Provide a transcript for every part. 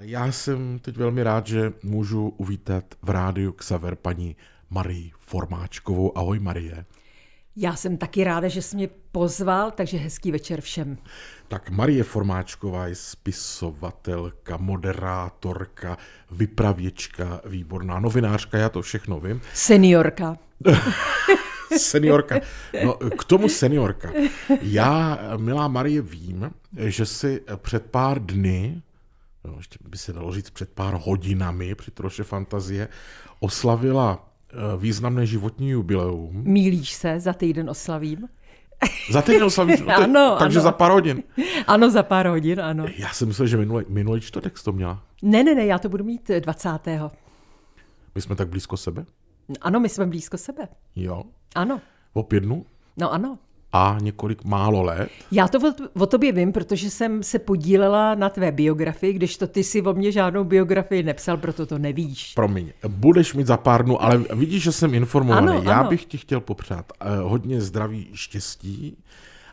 Já jsem teď velmi rád, že můžu uvítat v rádiu Xaver paní Marii Formáčkovou. Ahoj Marie. Já jsem taky ráda, že jsi mě pozval, takže hezký večer všem. Tak Marie Formáčková je spisovatelka, moderátorka, vypravěčka, výborná novinářka, já to všechno vím. Seniorka. seniorka. No, k tomu seniorka. Já, milá Marie, vím, že si před pár dny no, ještě by se dalo říct před pár hodinami při troše fantazie, oslavila eh, významné životní jubileum. Mílíš se, za týden oslavím. Za týden oslavíš? No, ano, Takže ano. za pár hodin. Ano, za pár hodin, ano. Já jsem myslel, že minulý, minulý čtvrtek to měla. Ne, ne, ne, já to budu mít 20. Eh, my jsme tak blízko sebe? Ano, my jsme blízko sebe. Jo. Ano. O pět dnů? No ano a několik málo let. Já to o, o tobě vím, protože jsem se podílela na tvé biografii, když to ty si o mě žádnou biografii nepsal, proto to nevíš. Promiň, budeš mít za pár dnů, ale vidíš, že jsem informovaný. Ano, ano. Já bych ti chtěl popřát eh, hodně zdraví, štěstí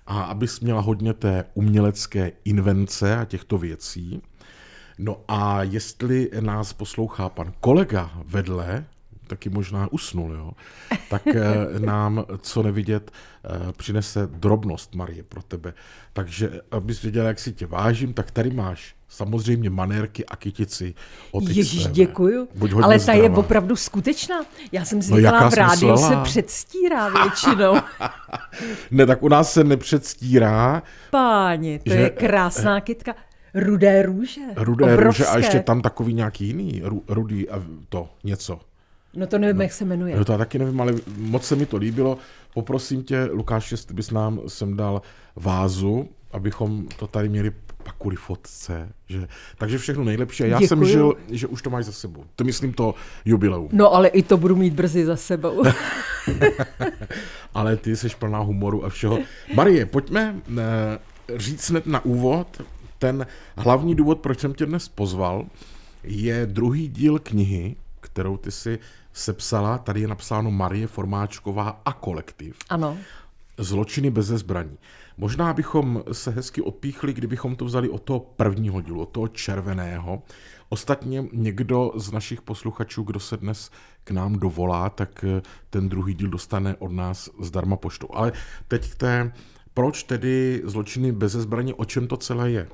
a abys měla hodně té umělecké invence a těchto věcí. No a jestli nás poslouchá pan kolega vedle, taky možná usnul, jo, tak eh, nám, co nevidět, eh, přinese drobnost, Marie, pro tebe. Takže, abys věděla, jak si tě vážím, tak tady máš samozřejmě manérky a kytici od Ježíš, děkuju. Ale ta zdravá. je opravdu skutečná. Já jsem si no, říkala, v rádiu se předstírá většinou. ne, tak u nás se nepředstírá. Páni, to že... je eh, krásná kytka. Rudé růže. Rudé obrovské. růže a ještě tam takový nějaký jiný, rudý a to něco. No to nevím, no, jak se jmenuje. No to já taky nevím, ale moc se mi to líbilo. Poprosím tě, Lukáš, jestli bys nám sem dal vázu, abychom to tady měli pak kvůli fotce. Že... Takže všechno nejlepší. já Děkuju. jsem žil, že už to máš za sebou. To myslím to jubileum. No ale i to budu mít brzy za sebou. ale ty jsi plná humoru a všeho. Marie, pojďme eh, říct hned na úvod ten hlavní důvod, proč jsem tě dnes pozval, je druhý díl knihy, kterou ty si sepsala, tady je napsáno Marie Formáčková a kolektiv. Ano. Zločiny bez zbraní. Možná bychom se hezky odpíchli, kdybychom to vzali od toho prvního dílu, od toho červeného. Ostatně někdo z našich posluchačů, kdo se dnes k nám dovolá, tak eh, ten druhý díl dostane od nás zdarma poštou. Ale teď k té, proč tedy zločiny bez zbraní, o čem to celé je?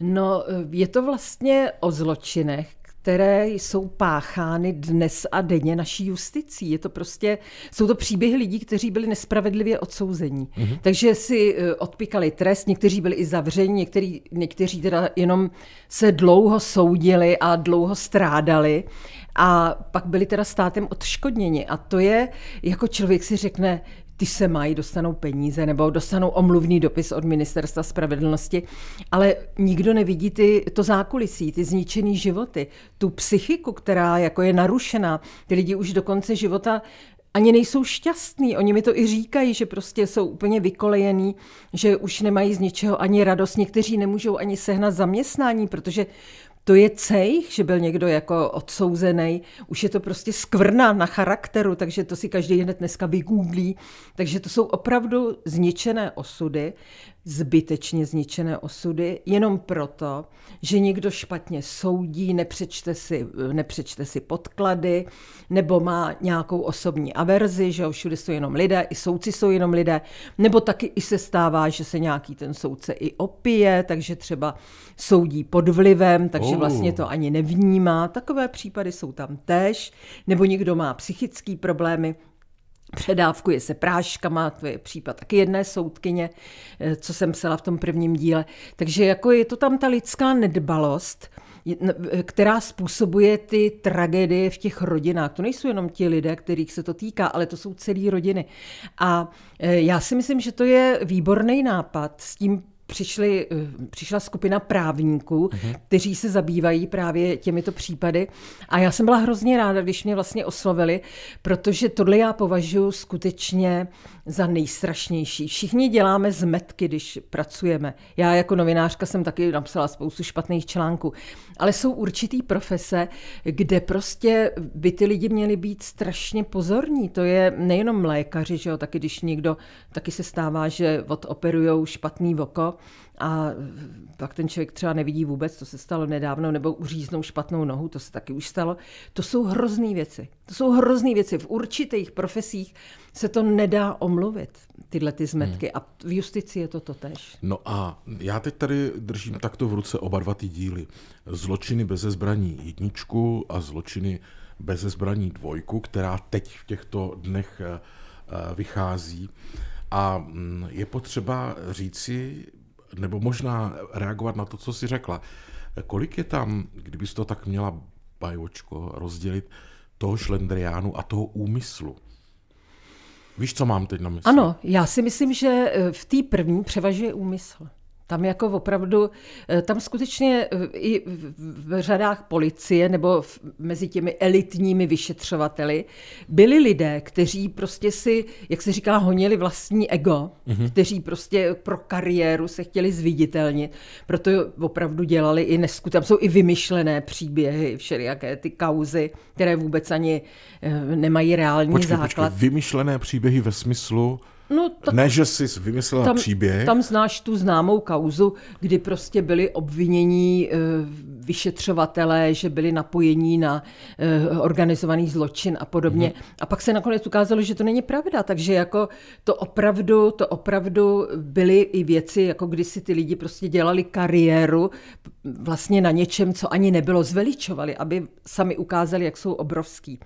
No, eh, je to vlastně o zločinech, které jsou páchány dnes a denně naší justicí. Je to prostě, jsou to příběhy lidí, kteří byli nespravedlivě odsouzeni. Mm-hmm. Takže si eh, odpíkali trest, někteří byli i zavřeni, někteří, někteří teda jenom se dlouho soudili a dlouho strádali a pak byli teda státem odškodněni. A to je, jako člověk si řekne, ty se mají, dostanou peníze nebo dostanou omluvný dopis od ministerstva spravedlnosti, ale nikdo nevidí ty, to zákulisí, ty zničený životy, tu psychiku, která jako je narušená. Ty lidi už do konce života ani nejsou šťastní. Oni mi to i říkají, že prostě jsou úplně vykolejený, že už nemají z ničeho ani radost. Někteří nemůžou ani sehnat zaměstnání, protože to je cejch, že byl někdo jako odsouzený. Už je to prostě skvrna na charakteru, takže to si každý hned dneska vygooglí. Takže to jsou opravdu zničené osudy zbytečně zničené osudy, jenom proto, že někdo špatně soudí, nepřečte si, nepřečte si podklady, nebo má nějakou osobní averzi, že jo, všude jsou jenom lidé, i soudci jsou jenom lidé, nebo taky i se stává, že se nějaký ten soudce i opije, takže třeba soudí pod vlivem, takže oh. vlastně to ani nevnímá. Takové případy jsou tam tež, nebo někdo má psychické problémy, Předávkuje se práškama, to je případ taky jedné soudkyně, eh, co jsem psala v tom prvním díle. Takže jako je to tam ta lidská nedbalost, eh, která způsobuje ty tragédie v těch rodinách. To nejsou jenom ti lidé, kterých se to týká, ale to jsou celé rodiny. A eh, já si myslím, že to je výborný nápad s tím přišli, eh, přišla skupina právníků, mm-hmm. kteří se zabývají právě těmito případy. A já jsem byla hrozně ráda, když mě vlastně oslovili, protože tohle já považuji skutečně za nejstrašnější. Všichni děláme zmetky, když pracujeme. Já jako novinářka jsem taky napsala spoustu špatných článků. Ale jsou určitý profese, kde prostě by ty lidi měli být strašně pozorní. To je nejenom lékaři, že jo, taky když někdo, taky se stává, že odoperujou špatný voko, a pak ten člověk třeba nevidí vůbec, to se stalo nedávno, nebo uříznou špatnou nohu, to se taky už stalo. To jsou hrozné věci. To jsou hrozné věci. V určitých profesích se to nedá omluvit, tyhle ty zmetky. Hmm. A v justici je to totež. No a já teď tady držím takto v ruce oba dva ty díly. Zločiny bez zbraní jedničku a zločiny bez zbraní dvojku, která teď v těchto dnech eh, eh, vychází. A mm, je potřeba říci, nebo možná reagovat na to, co jsi řekla. Kolik je tam, kdybys to tak měla bajočko rozdělit, toho šlendriánu a toho úmyslu? Víš, co mám teď na mysli? Ano, já si myslím, že eh, v té první převažuje úmysl. Tam jako opravdu, eh, tam skutečně eh, i v řadách policie nebo v, mezi těmi elitními vyšetřovateli byli lidé, kteří prostě si, jak se říká, honili vlastní ego, mm-hmm. kteří prostě pro kariéru se chtěli zviditelnit, proto opravdu dělali i nesku, tam jsou i vymyšlené příběhy, všelijaké ty kauzy, které vůbec ani eh, nemají reální počkej, základ. Počkej, vymyšlené příběhy ve smyslu, No, tak ne, že jsi vymyslela tam, příběh. Tam znáš tu známou kauzu, kdy prostě byli obvinění e, vyšetřovatelé, že byli napojení na e, organizovaný zločin a podobně. Mm. A pak se nakonec ukázalo, že to není pravda. Takže jako to opravdu, to opravdu byly i věci, jako když si ty lidi prostě dělali kariéru vlastně na něčem, co ani nebylo, zveličovali, aby sami ukázali, jak jsou obrovský.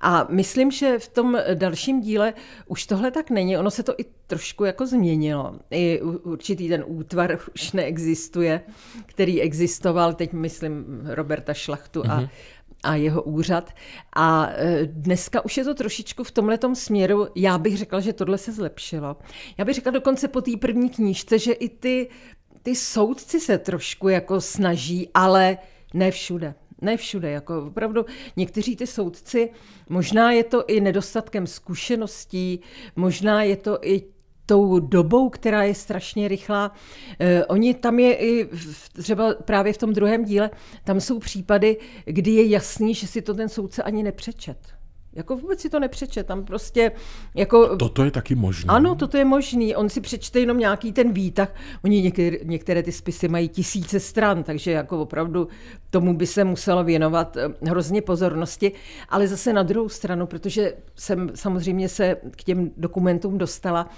A myslím, že v tom dalším díle už tohle tak není. Ono se se to i trošku jako změnilo. I určitý ten útvar už neexistuje, který existoval, teď myslím Roberta Šlachtu a, mm-hmm a jeho úřad. A e, dneska už je to trošičku v tomhle směru, já bych řekla, že tohle se zlepšilo. Já bych řekla dokonce po té první knížce, že i ty, ty soudci se trošku jako snaží, ale ne všude. Ne všude, jako opravdu někteří ty soudci, možná je to i nedostatkem zkušeností, možná je to i tou dobou, která je strašně rychlá. Eh, oni tam je i třeba právě v tom druhém díle, tam jsou případy, kdy je jasný, že si to ten soudce ani nepřečet. Jako vůbec si to nepřečet, tam prostě jako... A toto je taky možné. Ano, toto je možný. On si přečte jenom nějaký ten výtah. Oni některé, některé ty spisy mají tisíce stran, takže jako opravdu tomu by se muselo věnovat eh, hrozně pozornosti. Ale zase na druhou stranu, protože jsem samozřejmě se k těm dokumentům dostala,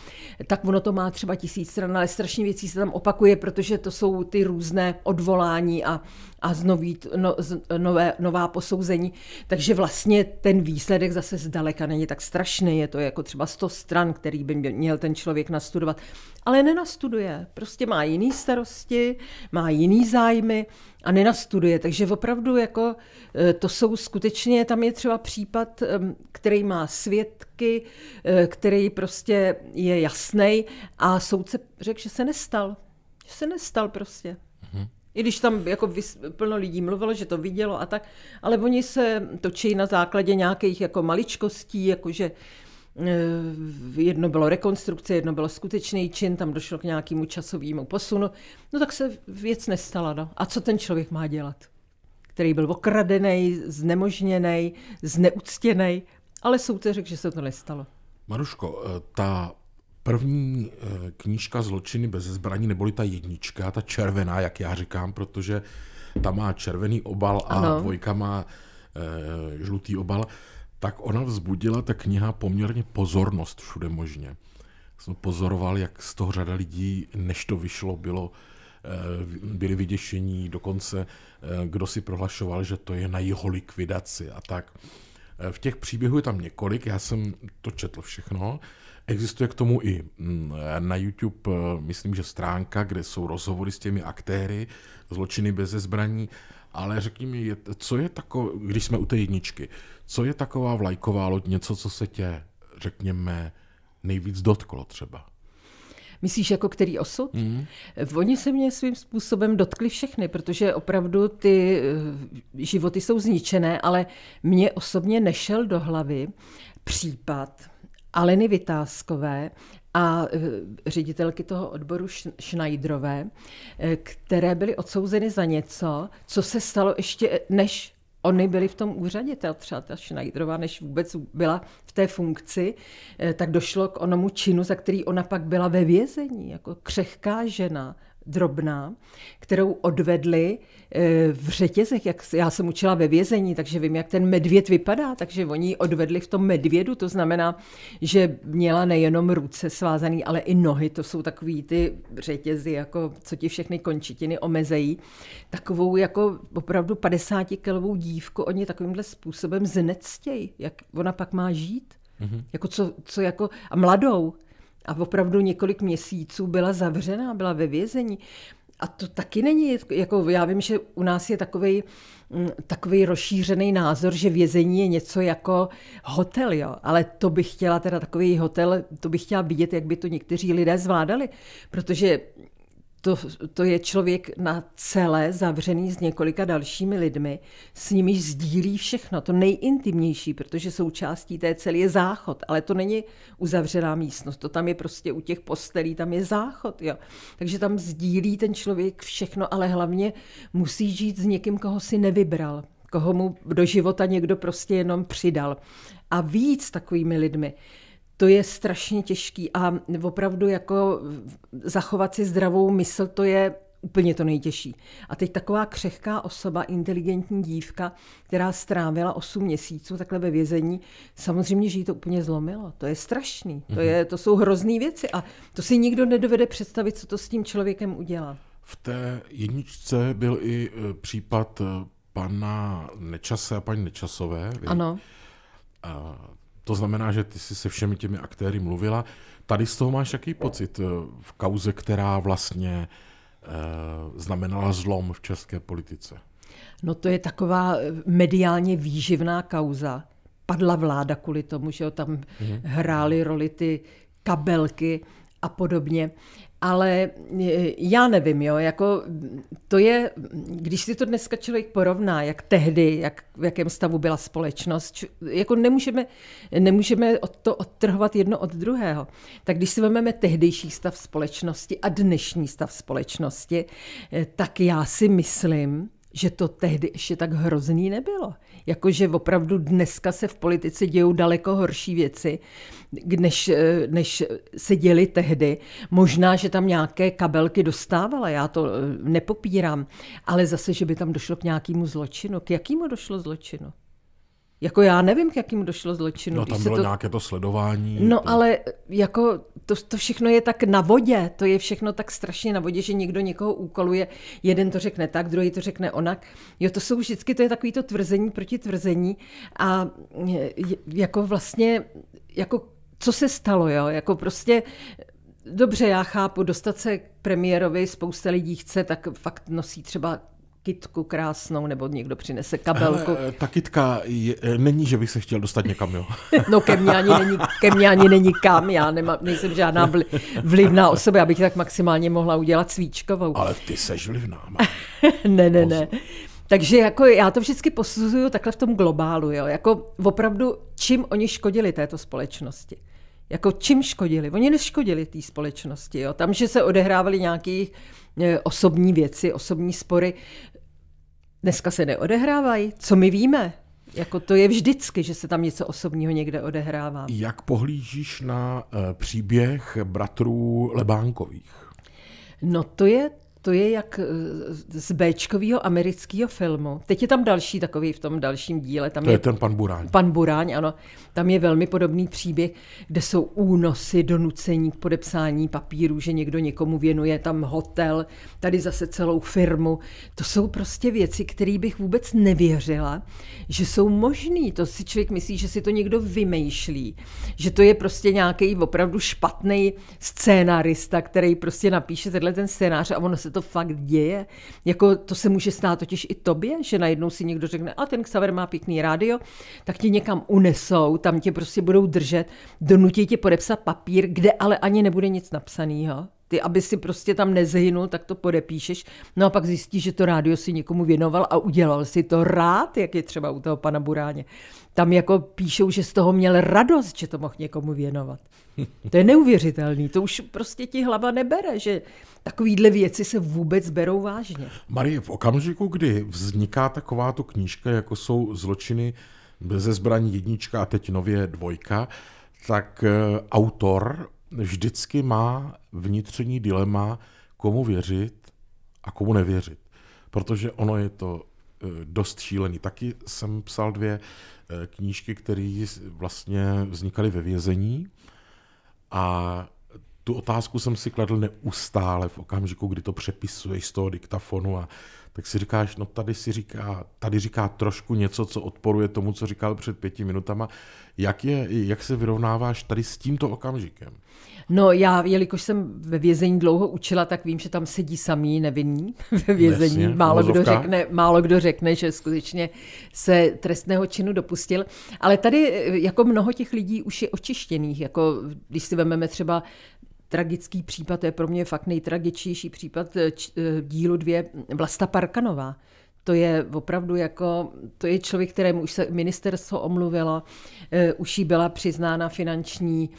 tak ono to má třeba tisíc stran, ale strašně věcí se tam opakuje, protože to jsou ty různé odvolání a a znovu no, z, nové, nová posouzení. Takže vlastně ten výsledek zase zdaleka není tak strašný. Je to jako třeba 100 stran, který by měl ten člověk nastudovat. Ale nenastuduje. Prostě má jiný starosti, má jiný zájmy a nenastuduje. Takže opravdu jako eh, to jsou skutečně, tam je třeba případ, který má svědky, eh, který prostě je jasný a soudce řekl, že se nestal. Že se nestal prostě. I když tam jako plno lidí mluvilo, že to vidělo a tak, ale oni se točí na základě nějakých jako maličkostí, jakože eh, jedno bylo rekonstrukce, jedno bylo skutečný čin, tam došlo k nějakému časovému posunu. No tak se věc nestala. No. A co ten člověk má dělat? Který byl okradený, znemožněný, zneuctěný, ale soudce řekl, že se to nestalo. Maruško, eh, ta První eh, knížka Zločiny bez zbraní, neboli ta jednička, ta červená, jak já říkám, protože ta má červený obal a ano. dvojka má e, žlutý obal, tak ona vzbudila, ta kniha, poměrně pozornost všude možně. Jsem pozoroval, jak z toho řada lidí, než to vyšlo, bylo eh, byli vyděšení, dokonce kdo si prohlašoval, že to je na jeho likvidaci a tak. Eh, v těch příběhů je tam několik, já jsem to četl všechno. Existuje k tomu i mm, eh, na YouTube, eh, myslím, že stránka, kde jsou rozhovory s těmi aktéry, zločiny bez zbraní, ale řekni mi, co je takové, když jsme u té jedničky, co je taková vlajková loď, něco, co se tě, řekněme, nejvíc dotklo třeba? Myslíš jako který osud? Mm. Oni se mě svým způsobem dotkli všechny, protože opravdu ty eh, životy jsou zničené, ale mě osobně nešel do hlavy případ Aleny Vytázkové a eh, ředitelky toho odboru Schneiderové, které byly odsouzeny za něco, co se stalo ještě než Oni byli v tom úřadě, ta, třeba ta Schneiderová, než vůbec byla v té funkci, eh, tak došlo k onomu činu, za který ona pak byla ve vězení, jako křehká žena, drobná, kterou odvedli eh, v řetězech. Jak já jsem učila ve vězení, takže vím, jak ten medvěd vypadá, takže oni ji odvedli v tom medvědu, to znamená, že měla nejenom ruce svázané, ale i nohy, to jsou takový ty řetězy, jako co ti všechny končitiny omezejí. Takovou jako opravdu 50-kilovou dívku oni takovýmhle způsobem znectějí, jak ona pak má žít. Mm-hmm. Jako co, co jako, a mladou, a opravdu několik měsíců byla zavřena, byla ve vězení. A to taky není, jako já vím, že u nás je takový mm, takový rozšířený názor, že vězení je něco jako hotel, jo. Ale to bych chtěla, teda takový hotel, to bych chtěla vidět, jak by to někteří lidé zvládali. Protože to, to je člověk na celé zavřený s několika dalšími lidmi, s nimiž sdílí všechno, to nejintimnější, protože součástí té celé je záchod, ale to není uzavřená místnost, to tam je prostě u těch postelí, tam je záchod, jo. Takže tam sdílí ten člověk všechno, ale hlavně musí žít s někým, koho si nevybral, koho mu do života někdo prostě jenom přidal. A víc takovými lidmi to je strašně těžký a opravdu jako zachovat si zdravou mysl, to je úplně to nejtěžší. A teď taková křehká osoba, inteligentní dívka, která strávila 8 měsíců takhle ve vězení, samozřejmě, že jí to úplně zlomilo. To je strašný. To, mhm. je, to jsou hrozné věci a to si nikdo nedovede představit, co to s tím člověkem udělá. V té jedničce byl i e, případ e, pana Nečase a paní Nečasové. Vy? Ano. A to znamená, že ty jsi se všemi těmi aktéry mluvila. Tady z toho máš jaký pocit eh, v kauze, která vlastně eh, znamenala zlom v české politice? No to je taková eh, mediálně výživná kauza. Padla vláda kvůli tomu, že tam mm hrály roli ty kabelky a podobně. Ale e, já nevím, jo, jako to je, když si to dneska člověk porovná, jak tehdy, jak, v jakém stavu byla společnost, či, jako nemůžeme, nemůžeme od to odtrhovat jedno od druhého. Tak když si vezmeme tehdejší stav společnosti a dnešní stav společnosti, e, tak já si myslím, že to tehdy ještě tak hrozný nebylo. Jakože opravdu dneska se v politice dějou daleko horší věci, než, eh, než se děly tehdy. Možná, že tam nějaké kabelky dostávala, já to eh, nepopírám, ale zase, že by tam došlo k nějakému zločinu. K jakému došlo zločinu? Jako já nevím, k jakým došlo zločinu. No tam bylo to... nějaké to sledování. No to... ale jako to, to všechno je tak na vodě, to je všechno tak strašně na vodě, že někdo někoho úkoluje, jeden to řekne tak, druhý to řekne onak. Jo, to jsou vždycky, to je takový to tvrzení proti tvrzení a jako vlastně, jako co se stalo, jo, jako prostě Dobře, já chápu, dostat se k premiérovi spousta lidí chce, tak fakt nosí třeba kitku krásnou, nebo někdo přinese kabelku. E, ta kitka je, eh, není, že bych se chtěl dostat někam, jo? no ke mně ani není, ke mně ani není kam, já nemám, nejsem žádná vli, vlivná osoba, já bych tak maximálně mohla udělat svíčkovou. Ale ty seš vlivná. ne, ne, ne. Takže jako já to vždycky posuzuju takhle v tom globálu, jo? jako opravdu čím oni škodili této společnosti. Jako čím škodili? Oni neškodili té společnosti. Jo? Tam, že se odehrávaly nějaké eh, osobní věci, osobní spory, dneska se neodehrávají? Co my víme? Jako to je vždycky, že se tam něco osobního někde odehrává. Jak pohlížíš na eh, příběh bratrů Lebánkových? No to je to je jak eh, z b amerického filmu. Teď je tam další takový v tom dalším díle. Tam to je, je ten pan Buráň. Pan Buráň, ano. Tam je velmi podobný příběh, kde jsou únosy, donucení k podepsání papíru, že někdo někomu věnuje tam hotel, tady zase celou firmu. To jsou prostě věci, které bych vůbec nevěřila, že jsou možný. To si člověk myslí, že si to někdo vymýšlí. Že to je prostě nějaký opravdu špatný scénarista, který prostě napíše tenhle ten scénář a ono se to fakt děje. Jako to se může stát totiž i tobě, že najednou si někdo řekne, a ten Xaver má pěkný rádio, tak tě někam unesou, tam tě prostě budou držet, donutí tě podepsat papír, kde ale ani nebude nic napsaného ty, aby si prostě tam nezhynul, tak to podepíšeš. No a pak zjistíš, že to rádio si někomu věnoval a udělal si to rád, jak je třeba u toho pana Buráně. Tam jako píšou, že z toho měl radost, že to mohl někomu věnovat. To je neuvěřitelný, to už prostě ti hlava nebere, že takovýhle věci se vůbec berou vážně. Marie, v okamžiku, kdy vzniká takováto knížka, jako jsou zločiny ze zbraní jednička a teď nově dvojka, tak eh, autor vždycky má vnitřní dilema, komu věřit a komu nevěřit. Protože ono je to eh, dost šílený. Taky jsem psal dvě eh, knížky, které vlastně vznikaly ve vězení a tu otázku jsem si kladl neustále v okamžiku, kdy to přepisuješ z toho diktafonu a tak si říkáš, no tady si říká, tady říká trošku něco, co odporuje tomu, co říkal před pěti minutama. Jak, je, jak se vyrovnáváš tady s tímto okamžikem? No já, jelikož jsem ve vězení dlouho učila, tak vím, že tam sedí samý nevinní ve vězení. Nesně, málo, kdo řekne, málo kdo řekne, že skutečně se trestného činu dopustil. Ale tady eh, jako mnoho těch lidí už je očištěných. Jako, když si vezmeme třeba tragický případ, to je pro mě fakt nejtragičnější případ eh, eh, dílu dvě eh, Vlasta Parkanová. To je opravdu jako, to je člověk, kterému už se ministerstvo omluvilo, už jí byla přiznána finanční,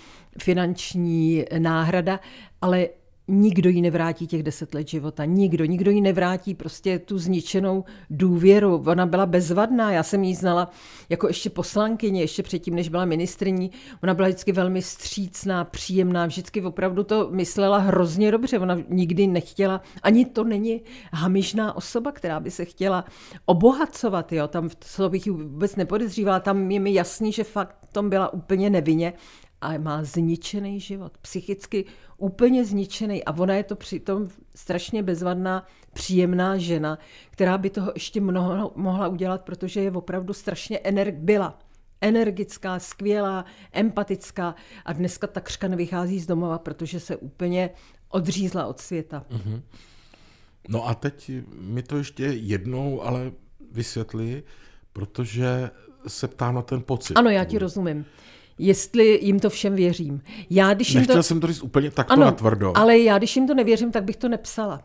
finanční náhrada, ale nikdo jí nevrátí těch deset let života. Nikdo, nikdo jí nevrátí prostě tu zničenou důvěru. Ona byla bezvadná, já jsem ji znala jako ještě poslankyně, ještě předtím, než byla ministriní. Ona byla vždycky velmi střícná, příjemná, vždycky opravdu to myslela hrozně dobře. Ona nikdy nechtěla, ani to není hamižná osoba, která by se chtěla obohacovat. Jo? Tam, co bych ji vůbec nepodezřívala, tam je mi jasný, že fakt tom byla úplně nevině a má zničený život, psychicky úplně zničený. A ona je to přitom strašně bezvadná, příjemná žena, která by toho ještě mnoho mohla udělat, protože je opravdu strašně energ- byla energická, skvělá, empatická a dneska takřka nevychází z domova, protože se úplně odřízla od světa. Mm-hmm. No a teď mi to ještě jednou ale vysvětli, protože se ptá na ten pocit. Ano, já ti rozumím jestli jim to všem věřím. Já, když Nechtěl jim to... jsem to říct úplně takto ano, natvrdo. ale já, když jim to nevěřím, tak bych to nepsala.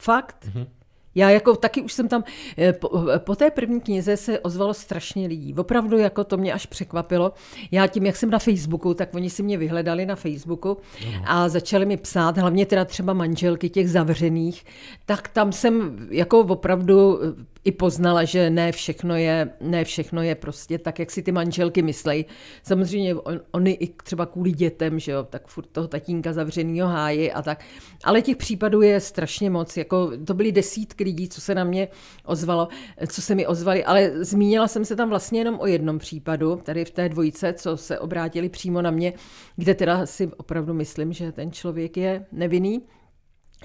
Fakt. Mm-hmm. Já jako taky už jsem tam, eh, po, eh, po té první knize se ozvalo strašně lidí. Opravdu jako to mě až překvapilo. Já tím, jak jsem na Facebooku, tak oni si mě vyhledali na Facebooku no. a začali mi psát, hlavně teda třeba manželky těch zavřených, tak tam jsem jako opravdu eh, i poznala, že ne všechno je, ne všechno je prostě tak, jak si ty manželky myslejí. Samozřejmě on, oni i třeba kvůli dětem, že jo, tak furt toho tatínka zavřenýho háji a tak. Ale těch případů je strašně moc, jako to byly desítky lidí, co se na mě ozvalo, co se mi ozvali, ale zmínila jsem se tam vlastně jenom o jednom případu, tady v té dvojice, co se obrátili přímo na mě, kde teda si opravdu myslím, že ten člověk je nevinný.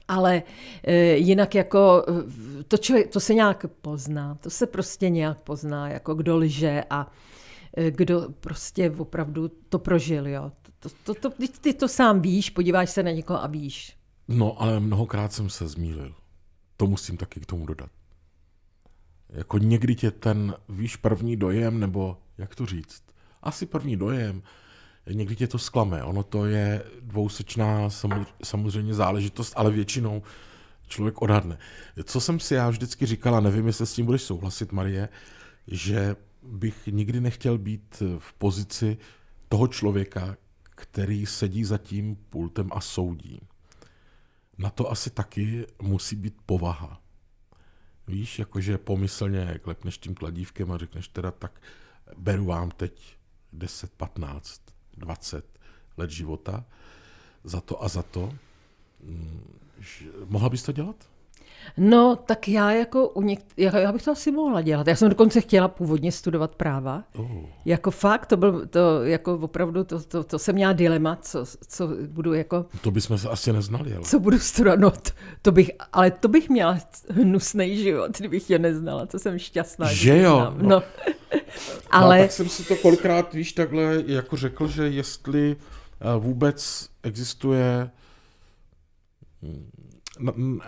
Ale e, jinak jako e, to, člověk, to se nějak pozná, to se prostě nějak pozná, jako kdo lže a e, kdo prostě opravdu to prožil. Jo. To, to, to, ty, ty to sám víš, podíváš se na někoho a víš. No, ale mnohokrát jsem se zmílil. To musím taky k tomu dodat. Jako někdy tě ten, víš, první dojem, nebo jak to říct, asi první dojem, někdy tě to sklame. Ono to je dvousečná samozřejmě záležitost, ale většinou člověk odhadne. Co jsem si já vždycky říkala, nevím, jestli s tím budeš souhlasit, Marie, že bych nikdy nechtěl být v pozici toho člověka, který sedí za tím pultem a soudí. Na to asi taky musí být povaha. Víš, jakože pomyslně klepneš tím kladívkem a řekneš teda tak, beru vám teď 10-15. 20 let života za to a za to. Mm, mohla bys to dělat? No, tak já jako u něk... já bych to asi mohla dělat. Já jsem dokonce chtěla původně studovat práva. Uh. Jako fakt, to byl to, jako opravdu, to, to, to jsem měla dilema, co, co budu jako... To bychom se asi neznali, ale... Co budu studovat, no, to, to bych, ale to bych měla hnusný život, kdybych je neznala, to jsem šťastná. Že jo? No. no. ale... No, tak jsem si to kolikrát, víš, takhle jako řekl, že jestli eh, vůbec existuje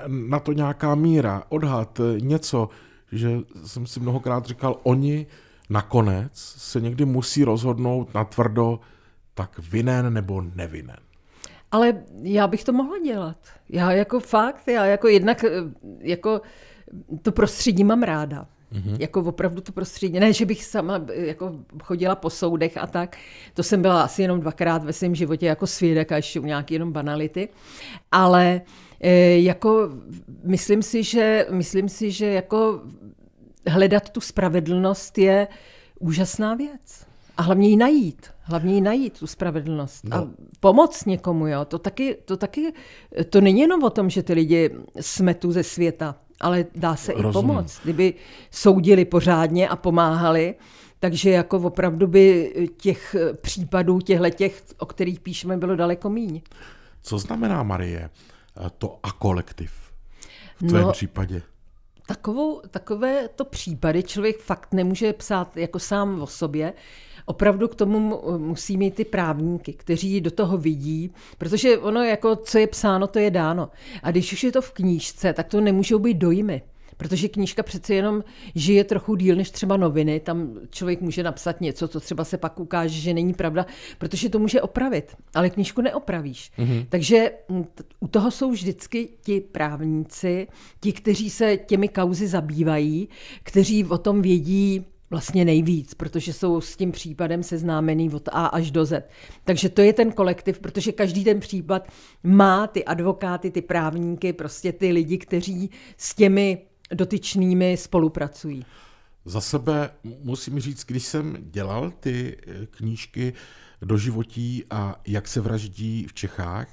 na to nějaká míra, odhad, eh, něco, že jsem si mnohokrát říkal, oni nakonec se někdy musí rozhodnout na tvrdo, tak vinen nebo nevinen. Ale já bych to mohla dělat. Já jako fakt, já jako jednak eh, jako to prostředí mám ráda. Mm-hmm. Jako opravdu to prostředí. Ne, že bych sama eh, jako chodila po soudech a tak. To jsem byla asi jenom dvakrát ve svém životě jako svědek a ještě u nějaké jenom banality. Ale uh, Eh, jako myslím si, že, myslím si, že jako hledat tu spravedlnost je úžasná věc. A hlavně ji najít. Hlavně ji najít, tu spravedlnost. No. A pomoc někomu, jo. To taky, to taky, to není jenom o tom, že ty lidi smetu ze světa, ale dá se Rozumím. i pomoct. Kdyby soudili pořádně a pomáhali, takže jako opravdu by těch případů, těchto těch, o kterých píšeme, bylo daleko míň. Co znamená Marie? Eh, to a kolektiv v no, tvém no, případě? Takovou, takové to případy člověk fakt nemůže psát jako sám o sobě. Opravdu k tomu musí mít ty právníky, kteří do toho vidí, protože ono jako, co je psáno, to je dáno. A když už je to v knížce, tak to nemůžou být dojmy protože knížka přece jenom žije trochu díl než třeba noviny, tam člověk může napsat něco, co třeba se pak ukáže, že není pravda, protože to může opravit, ale knížku neopravíš. Mm-hmm. Takže mm, u toho jsou vždycky ti právníci, ti, kteří se těmi kauzy zabývají, kteří o tom vědí vlastně nejvíc, protože jsou s tím případem seznámený od A až do Z. Takže to je ten kolektiv, protože každý ten případ má ty advokáty, ty právníky, prostě ty lidi, kteří s těmi dotyčnými spolupracují? Za sebe musím říct, když jsem dělal ty eh, knížky do životí a jak se vraždí v Čechách,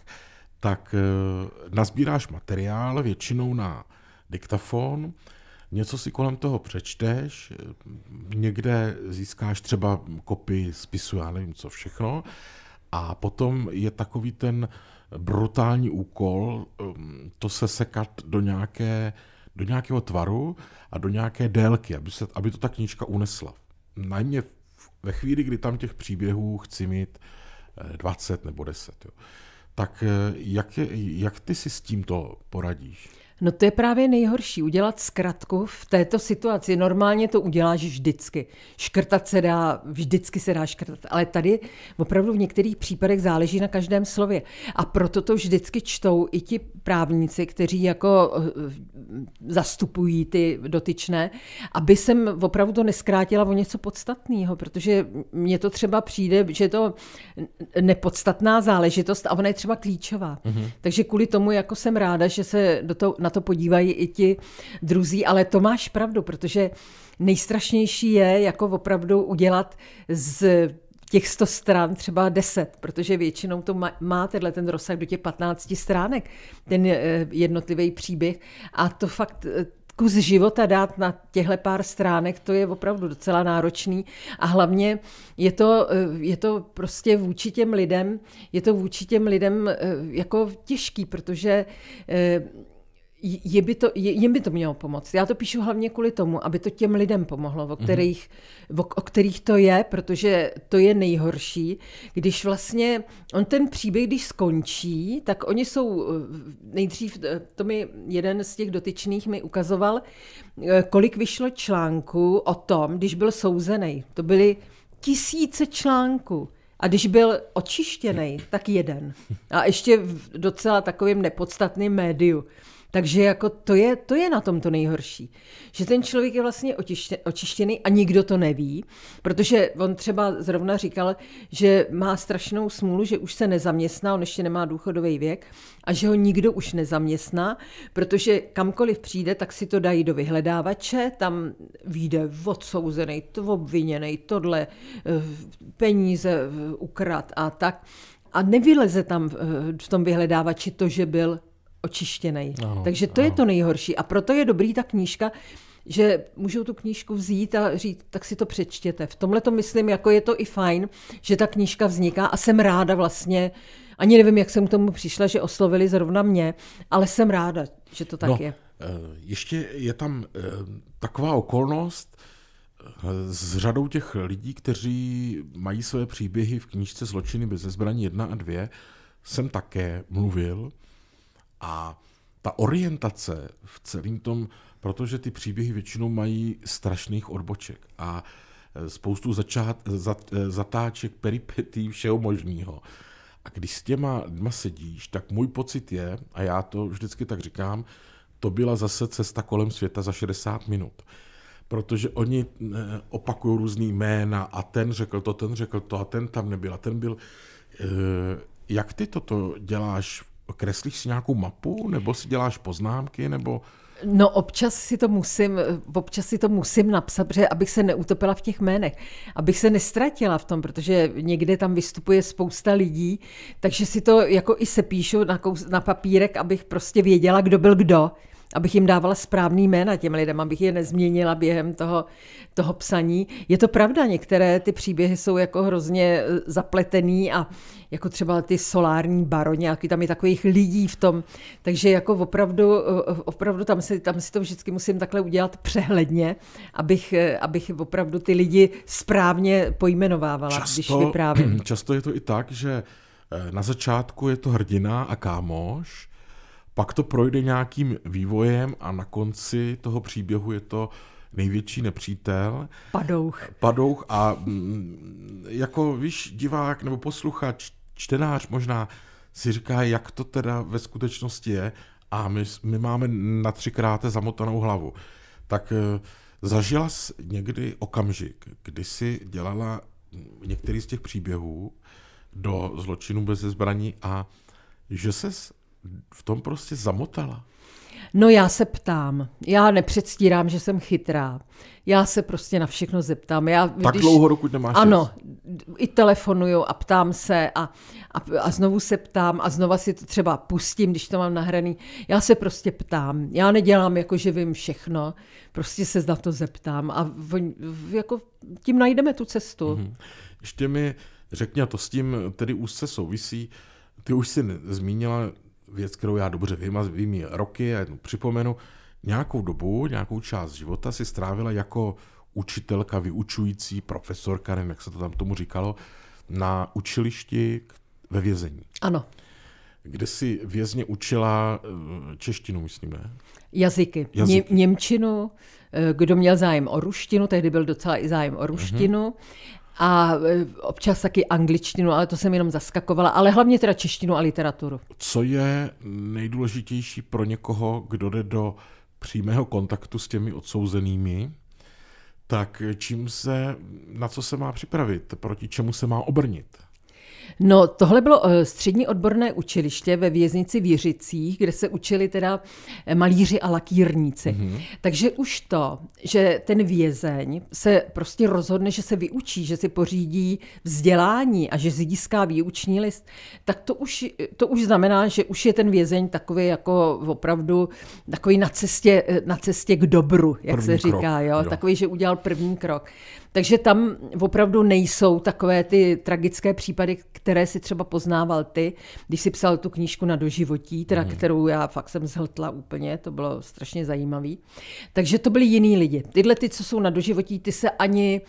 tak eh, nazbíráš materiál většinou na diktafon, něco si kolem toho přečteš, eh, někde získáš třeba kopii spisu, já nevím co všechno, a potom je takový ten brutální úkol to se sekat do nějaké do nějakého tvaru a do nějaké délky, aby, se, aby to ta knížka unesla. Najmě ve chvíli, kdy tam těch příběhů chci mít 20 eh, nebo 10, jo. tak eh, jak, je, jak ty si s tímto poradíš? No to je právě nejhorší, udělat zkratku v této situaci. Normálně to uděláš vždycky. Škrtat se dá, vždycky se dá škrtat, ale tady opravdu v některých případech záleží na každém slově. A proto to vždycky čtou i ti právníci, kteří jako eh, zastupují ty dotyčné, aby jsem opravdu to neskrátila o něco podstatného, protože mně to třeba přijde, že je to nepodstatná záležitost a ona je třeba klíčová. Mm-hmm. Takže kvůli tomu jako jsem ráda, že se do toho, na to podívají i ti druzí, ale to máš pravdu, protože nejstrašnější je jako opravdu udělat z těch 100 stran třeba 10, protože většinou to má tenhle ten rozsah do těch 15 stránek, ten eh, jednotlivý příběh. A to fakt eh, kus života dát na těchto pár stránek, to je opravdu docela náročný a hlavně je to, eh, je to prostě vůči těm lidem, je to vůči těm lidem jako těžký, protože je by to, je, jim by to mělo pomoct. Já to píšu hlavně kvůli tomu, aby to těm lidem pomohlo, o mhm. kterých, mm-hmm. o, o kterých to je, protože to je nejhorší, když vlastně on ten příběh, když skončí, tak oni jsou eh, nejdřív, eh, to mi jeden z těch dotyčných mi ukazoval, eh, kolik vyšlo článků o tom, když byl souzený. To byly tisíce článků. A když byl očištěný, tak jeden. A ještě v docela takovém nepodstatném médiu. Takže jako to je, to je na tom to nejhorší. Že ten člověk je vlastně očištěný a nikdo to neví, protože on třeba zrovna říkal, že má strašnou smůlu, že už se nezaměstná, on ještě nemá důchodový věk a že ho nikdo už nezaměstná, protože kamkoliv přijde, tak si to dají do vyhledávače, tam vyjde odsouzený, to obviněný, tohle, eh, peníze eh, ukrad a tak. A nevyleze tam v eh, tom vyhledávači to, že byl očištěný. Ano, Takže to ano. je to nejhorší. A proto je dobrý ta knížka, že můžou tu knížku vzít a říct, tak si to přečtěte. V tomhle to myslím, jako je to i fajn, že ta knížka vzniká a jsem ráda vlastně, ani nevím, jak jsem k tomu přišla, že oslovili zrovna mě, ale jsem ráda, že to tak no, je. Eh, ještě je tam eh, taková okolnost eh, s řadou těch lidí, kteří mají své příběhy v knížce Zločiny bez zbraní 1 a 2, jsem také mluvil. A ta orientace v celém tom, protože ty příběhy většinou mají strašných odboček a e, spoustu začát, zat, e, zatáček, peripetí, všeho možného. A když s těma dma sedíš, tak můj pocit je, a já to vždycky tak říkám, to byla zase cesta kolem světa za 60 minut. Protože oni e, opakují různý jména a ten řekl to, ten řekl to a ten tam nebyl a ten byl. Jak ty toto děláš kreslíš si nějakou mapu, nebo si děláš poznámky, nebo... No občas si to musím, občas si to musím napsat, protože abych se neutopila v těch jménech, abych se nestratila v tom, protože někde tam vystupuje spousta lidí, takže si to jako i sepíšu na, kous, na papírek, abych prostě věděla, kdo byl kdo abych jim dávala správný jména těm lidem, abych je nezměnila během toho, toho psaní. Je to pravda, některé ty příběhy jsou jako hrozně e, zapletený a jako třeba ty solární baroni, jaký tam je takových lidí v tom. Takže jako opravdu, e, e, opravdu tam, si, tam si to vždycky musím takhle udělat přehledně, abych, abych opravdu ty lidi správně pojmenovávala, často, když vyprávím. Často je to i tak, že na začátku je to hrdina a kámoš, pak to projde nějakým vývojem a na konci toho příběhu je to největší nepřítel. Padouch. Padouch a mm, jako víš, divák nebo posluchač, čtenář možná si říká, jak to teda ve skutečnosti je a my, my máme na třikrát zamotanou hlavu. Tak eh, zažila jsi někdy okamžik, kdy jsi dělala mm, některý z těch příběhů do zločinu bez zbraní a že ses v tom prostě zamotala? No já se ptám. Já nepředstírám, že jsem chytrá. Já se prostě na všechno zeptám. Já, tak když, dlouho, dokud nemáš Ano, čas. i telefonuju a ptám se a, a, a znovu se ptám a znova si to třeba pustím, když to mám nahraný. Já se prostě ptám. Já nedělám jako, že vím všechno. Prostě se na to zeptám a v, v, jako tím najdeme tu cestu. Mm-hmm. Ještě mi řekni, a to s tím tedy úzce souvisí, ty už jsi zmínila věc, kterou já dobře vím a vím ji roky a jednu připomenu, nějakou dobu, nějakou část života si strávila jako učitelka, vyučující, profesorka, nevím, jak se to tam tomu říkalo, na učilišti ve vězení. Ano. Kde si vězně učila eh, češtinu, myslíme? Jazyky. Jazyky. Němčinu, eh, kdo měl zájem o ruštinu, tehdy byl docela i zájem o mhm. ruštinu. Mm-hmm a e, občas taky angličtinu, ale to jsem jenom zaskakovala, ale hlavně teda češtinu a literaturu. Co je nejdůležitější pro někoho, kdo jde do přímého kontaktu s těmi odsouzenými, tak čím se, na co se má připravit, proti čemu se má obrnit? No, tohle bylo eh, střední odborné učiliště ve věznici v Jiřicích, kde se učili teda eh, malíři a lakírníci. Mm-hmm. Takže už to, že ten vězeň se prostě rozhodne, že se vyučí, že si pořídí vzdělání a že získá výuční list, tak to už, eh, to už znamená, že už je ten vězeň takový jako opravdu takový na cestě, na cestě k dobru, jak první se říká, krok, jo? jo? takový, že udělal první krok. Takže tam opravdu nejsou takové ty tragické případy, které si třeba poznával ty, když si psal tu knížku na doživotí, teda mm. kterou já fakt jsem zhltla úplně, to bylo strašně zajímavé. Takže to byli jiní lidi. Tyhle ty, co jsou na doživotí, ty se ani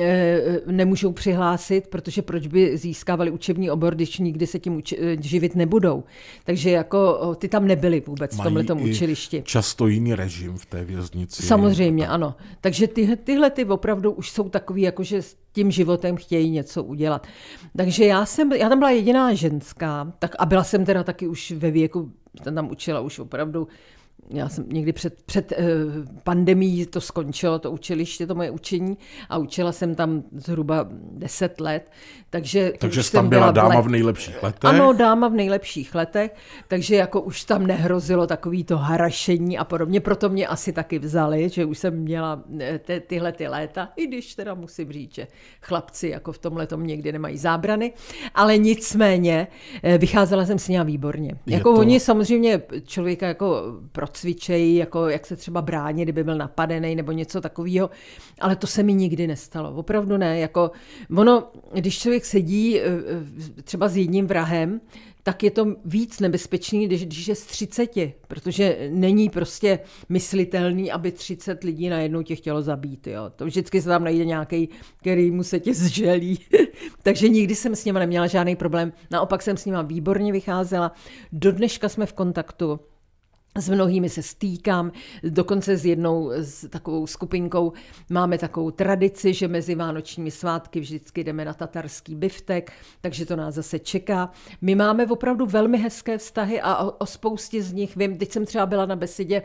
Eh, nemůžou přihlásit, protože proč by získávali učební obor, když nikdy se tím eh, živit nebudou. Takže jako ty tam nebyli vůbec Mají v tomhle učilišti. Často jiný režim v té věznici. Samozřejmě, tak. ano. Takže ty, tyhle ty opravdu už jsou takový, jako že s tím životem chtějí něco udělat. Takže já jsem, já tam byla jediná ženská, tak a byla jsem teda taky už ve věku, jsem tam učila už opravdu já jsem někdy před, před eh, pandemí to skončilo, to učiliště, to moje učení a učila jsem tam zhruba 10 let, takže, takže tam byla, byla dáma v nejlepších letech. Ano, dáma v nejlepších letech, takže jako už tam nehrozilo takový to harašení a podobně, proto mě asi taky vzali, že už jsem měla eh, te, tyhle ty léta, i když teda musím říct, že chlapci jako v tom letom někdy nemají zábrany, ale nicméně eh, vycházela jsem s ní výborně. jako to... oni samozřejmě člověka jako procvičejí, jako jak se třeba bránit, kdyby byl napadený nebo něco takového, ale to se mi nikdy nestalo. Opravdu ne, jako ono, když člověk člověk sedí eh, eh, třeba s jedním vrahem, tak je to víc nebezpečný, když, když je z 30, protože není prostě myslitelný, aby 30 lidí najednou tě chtělo zabít. Jo. To vždycky se tam najde nějaký, který mu se tě zželí. Takže nikdy jsem s něma neměla žádný problém. Naopak jsem s nima výborně vycházela. Do dneška jsme v kontaktu. S mnohými se stýkám, dokonce s jednou s takovou skupinkou máme takovou tradici, že mezi vánočními svátky vždycky jdeme na tatarský biftek, takže to nás zase čeká. My máme opravdu velmi hezké vztahy a o, o spoustě z nich vím. Teď jsem třeba byla na besedě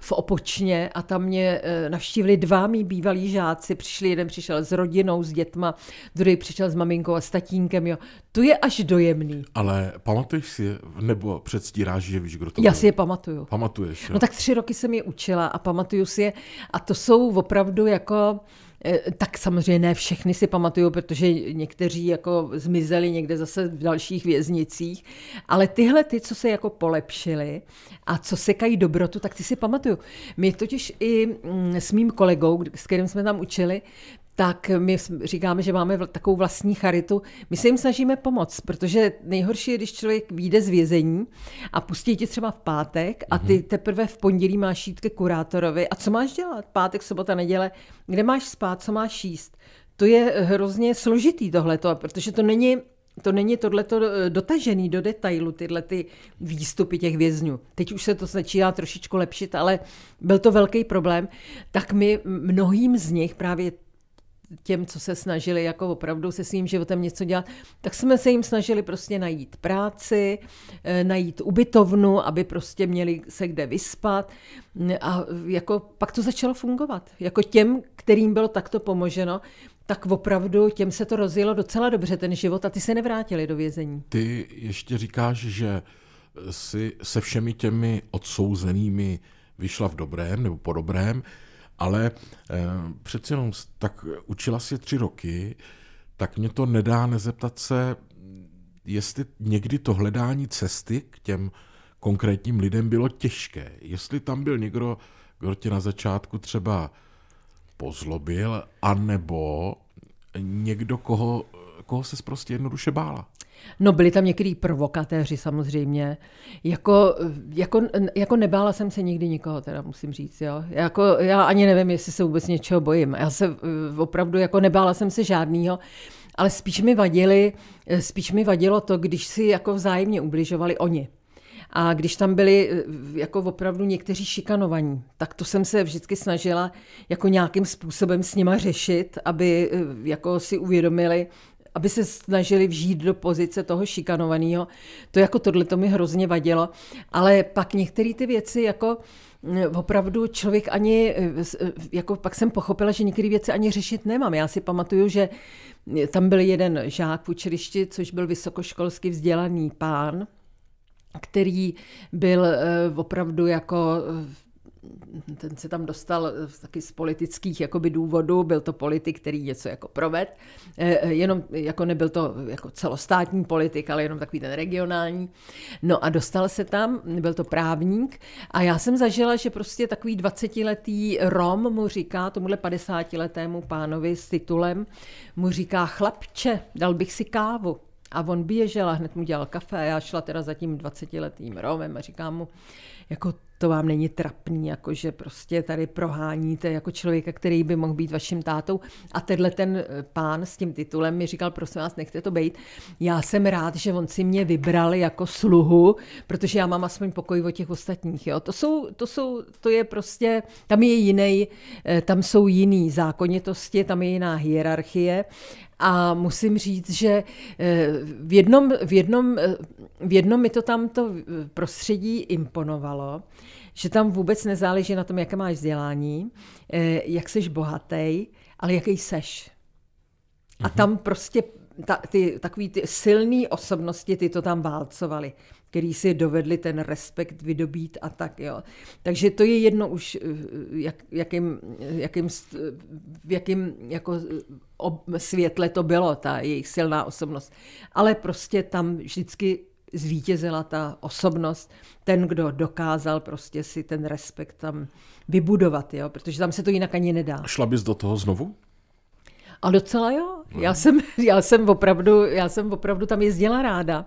v Opočně a tam mě e, navštívili dva mý bývalí žáci. Přišli, jeden přišel s rodinou, s dětma, druhý přišel s maminkou a s tatínkem. Jo. To je až dojemný. Ale pamatuješ si, nebo předstíráš, že víš, kdo to Já byl? si je pamatuju. Pamatuješ. Jo? No tak tři roky jsem je učila a pamatuju si je. A to jsou opravdu jako... Eh, tak samozřejmě ne všechny si pamatuju, protože někteří jako zmizeli někde zase v dalších věznicích, ale tyhle ty, co se jako polepšili a co sekají dobrotu, tak ty si pamatuju. My totiž i mm, s mým kolegou, s kterým jsme tam učili, tak my říkáme, že máme takovou vlastní charitu. My se jim snažíme pomoct, protože nejhorší je, když člověk vyjde z vězení a pustí tě třeba v pátek a ty mhm. teprve v pondělí máš jít ke kurátorovi. A co máš dělat? Pátek, sobota, neděle. Kde máš spát? Co máš jíst? To je hrozně složitý tohleto, protože to není to není tohleto eh, dotažený do detailu, tyhle ty výstupy těch vězňů. Teď už se to začíná trošičku lepšit, ale byl to velký problém. Tak my mnohým z nich právě těm, co se snažili jako opravdu se svým životem něco dělat, tak jsme se jim snažili prostě najít práci, eh, najít ubytovnu, aby prostě měli se kde vyspat a jako pak to začalo fungovat. Jako těm, kterým bylo takto pomoženo, tak opravdu těm se to rozjelo docela dobře ten život a ty se nevrátili do vězení. Ty ještě říkáš, že si se všemi těmi odsouzenými vyšla v dobrém nebo po dobrém, ale eh, přeci jenom tak učila si tři roky, tak mě to nedá nezeptat se, jestli někdy to hledání cesty k těm konkrétním lidem bylo těžké. Jestli tam byl někdo, kdo tě na začátku třeba pozlobil, anebo někdo, koho, koho se prostě jednoduše bála. No byli tam některý provokatéři samozřejmě. Jako, jako, jako nebála jsem se nikdy nikoho, teda musím říct. Jo. Jako, já ani nevím, jestli se vůbec něčeho bojím. Já se eh, opravdu jako nebála jsem se žádného ale spíš mi, vadili, eh, spíš mi vadilo to, když si jako vzájemně ubližovali oni. A když tam byli eh, jako opravdu někteří šikanovaní, tak to jsem se vždycky snažila jako nějakým způsobem s nima řešit, aby jako si uvědomili, aby se snažili vžít do pozice toho šikanovaného. To jako tohle to mi hrozně vadilo. Ale pak některé ty věci jako mm, opravdu člověk ani, eh, eh, jako pak jsem pochopila, že některé věci ani řešit nemám. Já si pamatuju, že eh, tam byl jeden žák v učilišti, což byl vysokoškolsky vzdělaný pán, který byl opravdu jako ten se tam dostal eh, taky z politických jakoby důvodů, byl to politik, který něco jako proved, eh, eh, jenom jako nebyl to jako celostátní politik, ale jenom takový ten regionální. No a dostal se tam, byl to právník a já jsem zažila, že prostě takový 20-letý Rom mu říká, tomuhle 50-letému pánovi s titulem, mu říká, chlapče, dal bych si kávu. A on běžel a hned mu dělal kafe a já šla teda za tím 20-letým Romem a říkám mu, jako to vám není trapný, jako že prostě tady proháníte jako člověka, který by mohl být vaším tátou. A tenhle ten eh, pán s tím titulem mi říkal, prosím vás, nechte to být. Já jsem rád, že on si mě vybral jako sluhu, protože já mám aspoň pokoj o těch ostatních. Jo. To, jsou, to, jsou, to je prostě, tam je jiný, eh, tam jsou jiný zákonitosti, tam je jiná hierarchie a musím říct, že eh, v jednom, v jednom, eh, v jednom mi to tam to eh, prostředí imponovalo, že tam vůbec nezáleží na tom, jaké máš vzdělání, jak jsi bohatý, ale jaký seš. A mhm. tam prostě ta, ty takový ty silné osobnosti, ty to tam válcovali, který si dovedli ten respekt vydobít a tak, jo. Takže to je jedno už, jak, jakým, jakým, v jakým jako světle to bylo, ta jejich silná osobnost. Ale prostě tam vždycky zvítězila ta osobnost, ten, kdo dokázal prostě si ten respekt tam vybudovat, jo? protože tam se to jinak ani nedá. Šla bys do toho znovu? A docela jo, No. Já jsem, já jsem, opravdu, já jsem opravdu tam jezdila ráda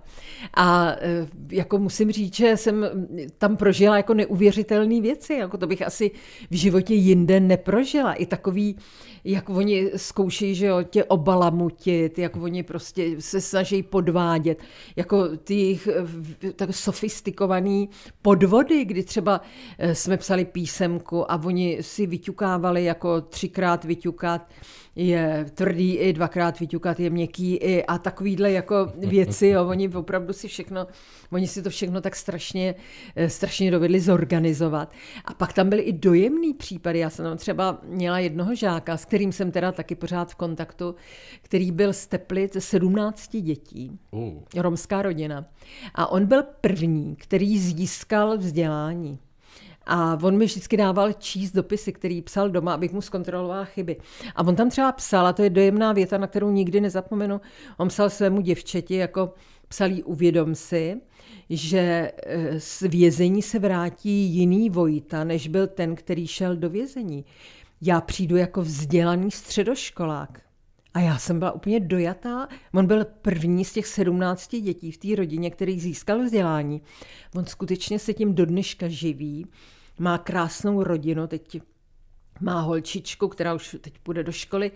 a e, jako musím říct, že jsem tam prožila jako neuvěřitelné věci, jako to bych asi v životě jinde neprožila. I takový, jak oni zkouší, že jo, tě obalamutit, jak oni prostě se snaží podvádět, jako ty e, tak sofistikovaný podvody, kdy třeba e, jsme psali písemku a oni si vyťukávali jako třikrát vyťukat je tvrdý i dva dvakrát vyťukat je měkký i, a takovýhle jako věci, jo, oni opravdu si všechno, oni si to všechno tak strašně, eh, strašně dovedli zorganizovat. A pak tam byly i dojemný případy, já jsem tam třeba měla jednoho žáka, s kterým jsem teda taky pořád v kontaktu, který byl z Teplic 17 dětí, uh. romská rodina. A on byl první, který získal vzdělání. A on mi vždycky dával číst dopisy, který psal doma, abych mu zkontrolovala chyby. A on tam třeba psal, a to je dojemná věta, na kterou nikdy nezapomenu, on psal svému děvčeti, jako psal jí uvědom si, že eh, z vězení se vrátí jiný Vojta, než byl ten, který šel do vězení. Já přijdu jako vzdělaný středoškolák. A já jsem byla úplně dojatá. On byl první z těch sedmnácti dětí v té rodině, který získal vzdělání. On skutečně se tím do dneška živí, má krásnou rodinu, teď má holčičku, která už teď půjde do školy,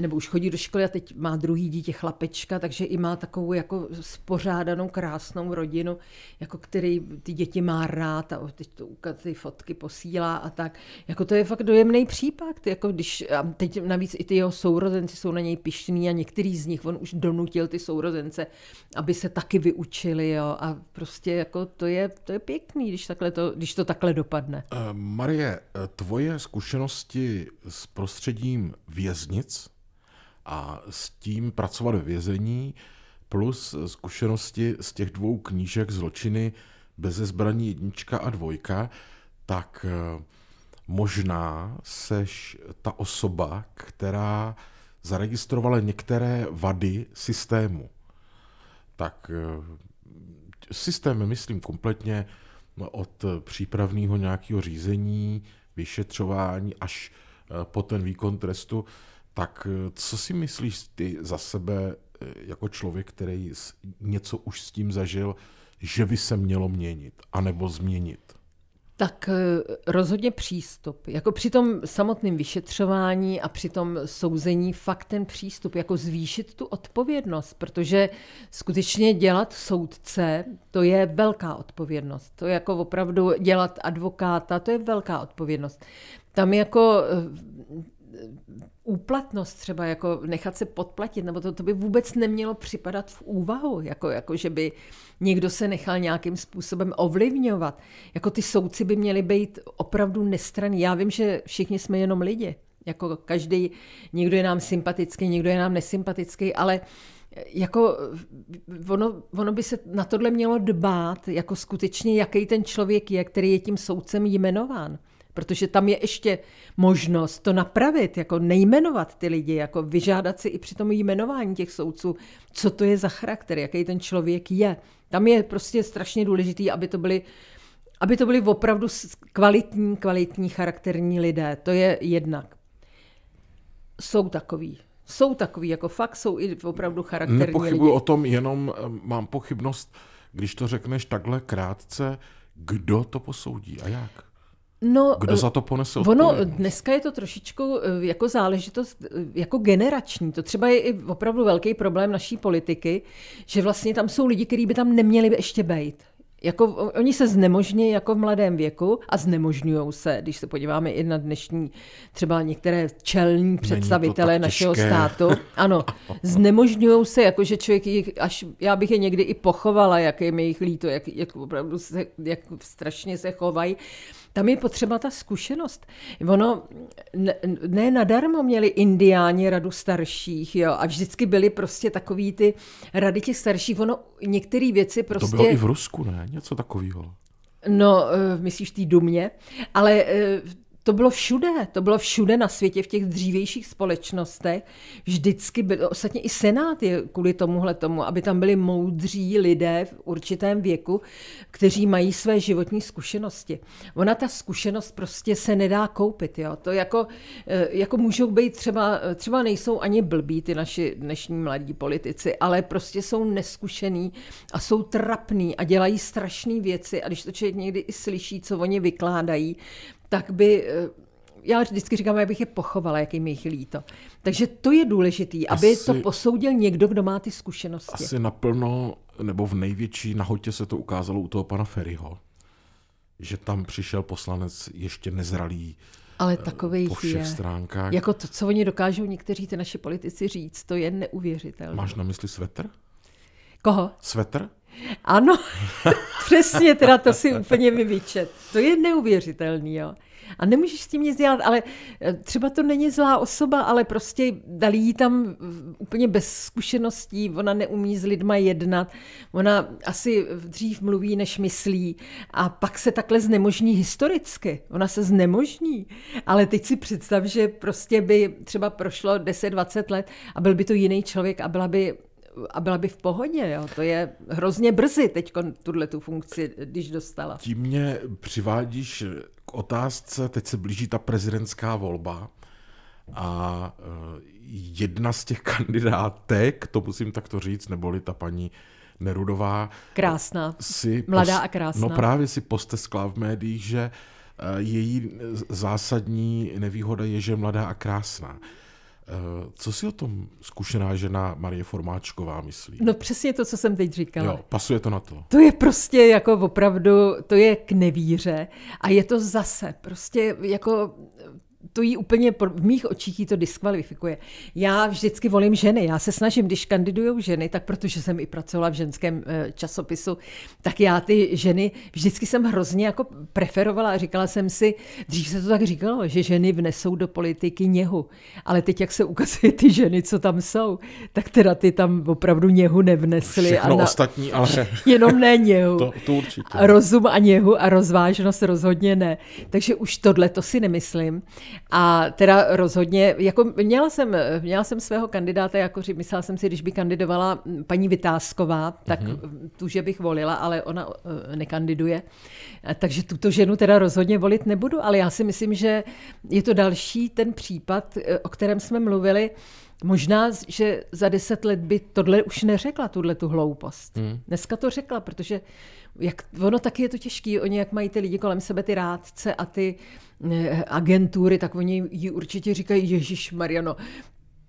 nebo už chodí do školy a teď má druhý dítě chlapečka, takže i má takovou jako spořádanou, krásnou rodinu, jako který ty děti má rád a teď to ty fotky posílá a tak. Jako to je fakt dojemný případ, jako když, a teď navíc i ty jeho sourozenci jsou na něj pišní a některý z nich, on už donutil ty sourozence, aby se taky vyučili, jo, a prostě jako to je, to je pěkný, když, takhle to, když to takhle dopadne. Uh, Marie, eh, tvoje zkušenost zkušenosti s prostředím věznic a s tím pracovat ve vězení, plus zkušenosti z těch dvou knížek Zločiny bez zbraní jednička a dvojka, tak eh, možná seš ta osoba, která zaregistrovala některé vady systému. Tak eh, systém myslím kompletně no, od přípravného nějakého řízení vyšetřování až eh, po ten výkon trestu, tak eh, co si myslíš ty za sebe eh, jako člověk, který něco už s tím zažil, že by se mělo měnit anebo změnit? Tak e, rozhodně přístup. Jako při tom samotném vyšetřování a při tom souzení fakt ten přístup, jako zvýšit tu odpovědnost, protože skutečně dělat soudce, to je velká odpovědnost. To jako opravdu dělat advokáta, to je velká odpovědnost. Tam jako e, úplatnost třeba, jako nechat se podplatit, nebo to, to by vůbec nemělo připadat v úvahu, jako, jako že by někdo se nechal nějakým způsobem ovlivňovat. Jako ty soudci by měli být opravdu nestraný Já vím, že všichni jsme jenom lidi. Jako každý, někdo je nám sympatický, někdo je nám nesympatický, ale eh, jako ono, ono by se na tohle mělo dbát, jako skutečně, jaký ten člověk je, který je tím soudcem jmenován protože tam je ještě možnost to napravit, jako nejmenovat ty lidi, jako vyžádat si i při tom jmenování těch soudců, co to je za charakter, jaký ten člověk je. Tam je prostě strašně důležitý, aby to byly aby to byly opravdu kvalitní, kvalitní, charakterní lidé. To je jednak. Jsou takový. Jsou takový, jako fakt jsou i opravdu charakterní Nepochybuji lidi. o tom, jenom mám pochybnost, když to řekneš takhle krátce, kdo to posoudí a jak? No, Kdo eh, za to ponesl? Ono dneska je to trošičku eh, jako záležitost eh, jako generační. To třeba je i opravdu velký problém naší politiky, že vlastně tam jsou lidi, kteří by tam neměli by ještě být. Jako, oni se znemožní jako v mladém věku a znemožňují se, když se podíváme i na dnešní třeba některé čelní představitele našeho státu. Ano, znemožňují se, jako že člověk jich, až já bych je někdy i pochovala, jak je mi jich líto, jak, jak opravdu se, jak strašně se chovají tam je potřeba ta zkušenost. Ono, ne, ne nadarmo měli indiáni radu starších, jo, a vždycky byly prostě takový ty rady těch starších. Ono, některé věci prostě... To bylo prostě i v Rusku, ne? Něco takového. No, eh, myslíš té Dumě, ale eh, to bylo všude, to bylo všude na světě, v těch dřívějších společnostech. Vždycky, byl, ostatně i Senát je kvůli tomuhle tomu, aby tam byli moudří lidé v určitém věku, kteří mají své životní zkušenosti. Ona ta zkušenost prostě se nedá koupit. Jo? To jako, eh, jako můžou být třeba, třeba nejsou ani blbí ty naši dnešní mladí politici, ale prostě jsou neskušený a jsou trapní a dělají strašné věci. A když to člověk někdy i slyší, co oni vykládají, tak by eh, já vždycky říkám, abych je pochovala, jaký mi jich líto. Takže to je důležitý, aby asi, to posoudil někdo, kdo má ty zkušenosti. Asi naplno nebo v největší nahotě se to ukázalo u toho pana Ferryho, že tam přišel poslanec ještě nezralý ale eh, takových po všech je. stránkách. Jako to, co oni dokážou někteří ty naše politici říct, to je neuvěřitelné. Máš na mysli svetr? Koho? Svetr? Ano, přesně, teda to si úplně vyvyčet. To je neuvěřitelný, jo. A nemůžeš s tím nic dělat, ale eh, třeba to není zlá osoba, ale prostě dali jí tam eh, úplně bez zkušeností, ona neumí s lidma jednat, ona asi dřív mluví, než myslí a pak se takhle znemožní historicky, ona se znemožní, ale teď si představ, že prostě by třeba prošlo 10-20 let a byl by to jiný člověk a byla by a byla by v pohodě. Jo. To je hrozně brzy teď tuhle tu funkci, když dostala. Tím mě přivádíš k otázce, teď se blíží ta prezidentská volba a eh, jedna z těch kandidátek, to musím takto říct, neboli ta paní Nerudová. Krásná, si mladá a krásná. No právě si posteskla v médiích, že eh, její zásadní nevýhoda je, že je mladá a krásná. Eh, co si o tom zkušená žena Marie Formáčková myslí? No přesně to, co jsem teď říkala. Jo, pasuje to na to. To je prostě jako opravdu, to je k nevíře a je to zase prostě jako to jí úplně, v mých očích jí to diskvalifikuje. Já vždycky volím ženy, já se snažím, když kandidují ženy, tak protože jsem i pracovala v ženském eh, časopisu, tak já ty ženy vždycky jsem hrozně jako preferovala a říkala jsem si, dřív se to tak říkalo, že ženy vnesou do politiky něhu, ale teď, jak se ukazuje ty ženy, co tam jsou, tak teda ty tam opravdu něhu nevnesly. Všechno a na, ostatní, ale... Jenom ne něhu. To, to určitě. Rozum a něhu a rozvážnost rozhodně ne. Takže už tohle to si nemyslím. A teda rozhodně, jako měla jsem, měla jsem svého kandidáta, jako myslela jsem si, když by kandidovala paní Vytázková, tak mm-hmm. tu, že bych volila, ale ona e, nekandiduje. E, takže tuto ženu teda rozhodně volit nebudu, ale já si myslím, že je to další ten případ, e, o kterém jsme mluvili, Možná, že za deset let by tohle už neřekla, tuhle tu hloupost. Hmm. Dneska to řekla, protože jak, ono taky je to těžký. Oni jak mají ty lidi kolem sebe, ty rádce a ty agentury, tak oni ji určitě říkají, Ježíš Mariano,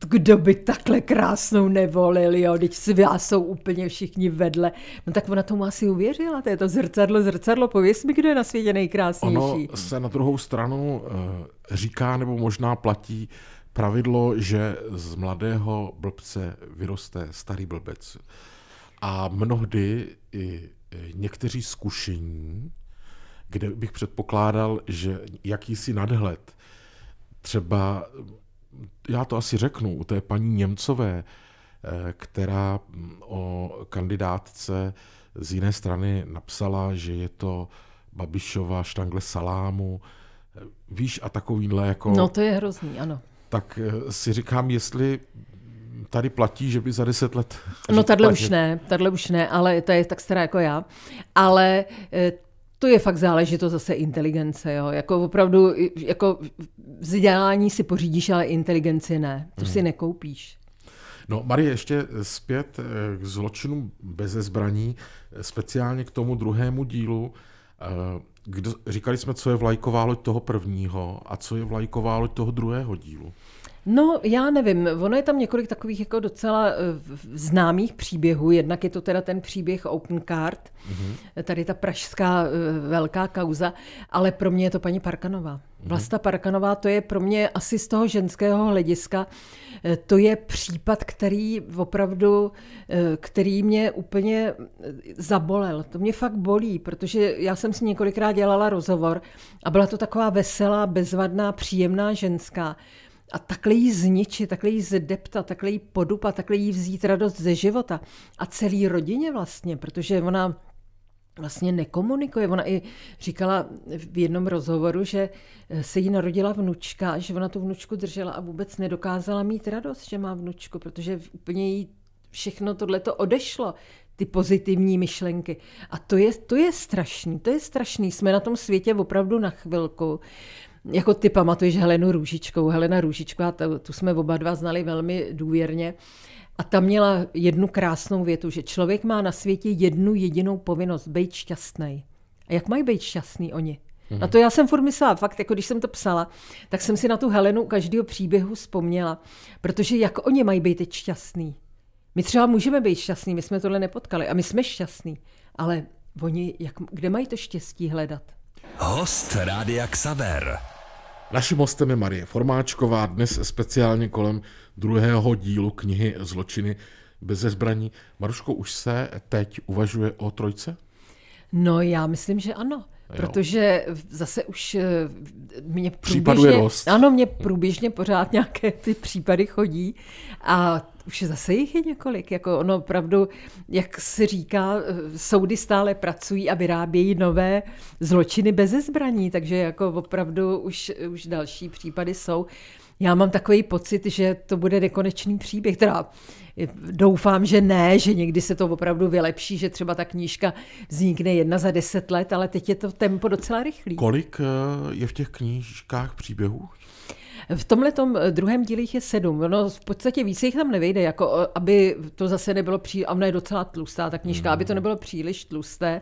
kdo by takhle krásnou nevolil, jo, teď si jsou úplně všichni vedle. No tak ona tomu asi uvěřila, to je to zrcadlo, zrcadlo, pověs mi, kdo je na světě nejkrásnější. Ono se na druhou stranu eh, říká, nebo možná platí pravidlo, že z mladého blbce vyroste starý blbec. A mnohdy i někteří zkušení kde bych předpokládal, že jakýsi nadhled, třeba, já to asi řeknu, u té paní Němcové, eh, která mm, o kandidátce z jiné strany napsala, že je to Babišova štangle salámu, eh, víš, a takovýhle jako... No to je hrozný, ano. Tak eh, si říkám, jestli tady platí, že by za deset let... No tady už ne, tady už ne, ale to je tak stará jako já. Ale to je fakt záležitost zase inteligence. Jo? Jako opravdu jako vzdělání si pořídíš, ale inteligenci ne. To hmm. si nekoupíš. No, Marie, ještě eh, zpět eh, k zločinu beze zbraní, eh, speciálně k tomu druhému dílu. Kdo, říkali jsme, co je vlajková loď toho prvního a co je vlajková loď toho druhého dílu. No, já nevím. Ono je tam několik takových jako docela eh, známých příběhů. Jednak je to teda ten příběh Open Card, mm-hmm. tady ta pražská eh, velká kauza, ale pro mě je to paní Parkanová. Mhm. Vlasta Parkanová, to je pro mě asi z toho ženského hlediska, eh, to je případ, který opravdu, který mě úplně zabolel. To mě fakt bolí, protože já jsem si několikrát dělala rozhovor a byla to taková veselá, bezvadná, příjemná ženská a takhle jí zničit, takhle jí zdeptat, takhle jí podupat, takhle jí vzít radost ze života a celý rodině vlastně, protože ona vlastně nekomunikuje. Ona i říkala v jednom rozhovoru, že eh, se jí narodila vnučka, že ona tu vnučku držela a vůbec nedokázala mít radost, že má vnučku, protože úplně jí všechno tohleto odešlo, ty pozitivní myšlenky. A to je, to je strašný, to je strašný. Jsme na tom světě opravdu na chvilku jako ty pamatuješ Helenu Růžičkou. Helena Růžičková, tu jsme oba dva znali velmi důvěrně. A tam měla jednu krásnou větu, že člověk má na světě jednu jedinou povinnost, být šťastný. A jak mají být šťastný oni? Mm-hmm. Na to já jsem furt myslela, fakt, jako když jsem to psala, tak jsem si na tu Helenu každého příběhu vzpomněla, protože jak oni mají být šťastný? My třeba můžeme být šťastní, my jsme tohle nepotkali a my jsme šťastní, ale oni, jak, kde mají to štěstí hledat? Host Rádia Xaver. Naším hostem je Marie Formáčková, dnes speciálně kolem druhého dílu knihy Zločiny bez zbraní. Maruško, už se teď uvažuje o trojce? No já myslím, že ano. Protože zase už eh, mě průběžně, dost. Ano, mě hm. průběžně pořád nějaké ty případy chodí a už zase jich je několik. Jako ono opravdu, jak se říká, eh, soudy stále pracují a vyrábějí nové zločiny bez zbraní, takže jako opravdu už, už další případy jsou já mám takový pocit, že to bude nekonečný příběh, teda eh, doufám, že ne, že někdy se to opravdu vylepší, že třeba ta knížka vznikne jedna za deset let, ale teď je to tempo docela rychlý. Kolik eh, je v těch knížkách příběhů? V tomhle eh, druhém díle jich je sedm. No, v podstatě víc jich tam nevejde, jako eh, aby to zase nebylo příliš, a ona je docela tlustá ta knižka, mm. aby to mm. nebylo příliš tlusté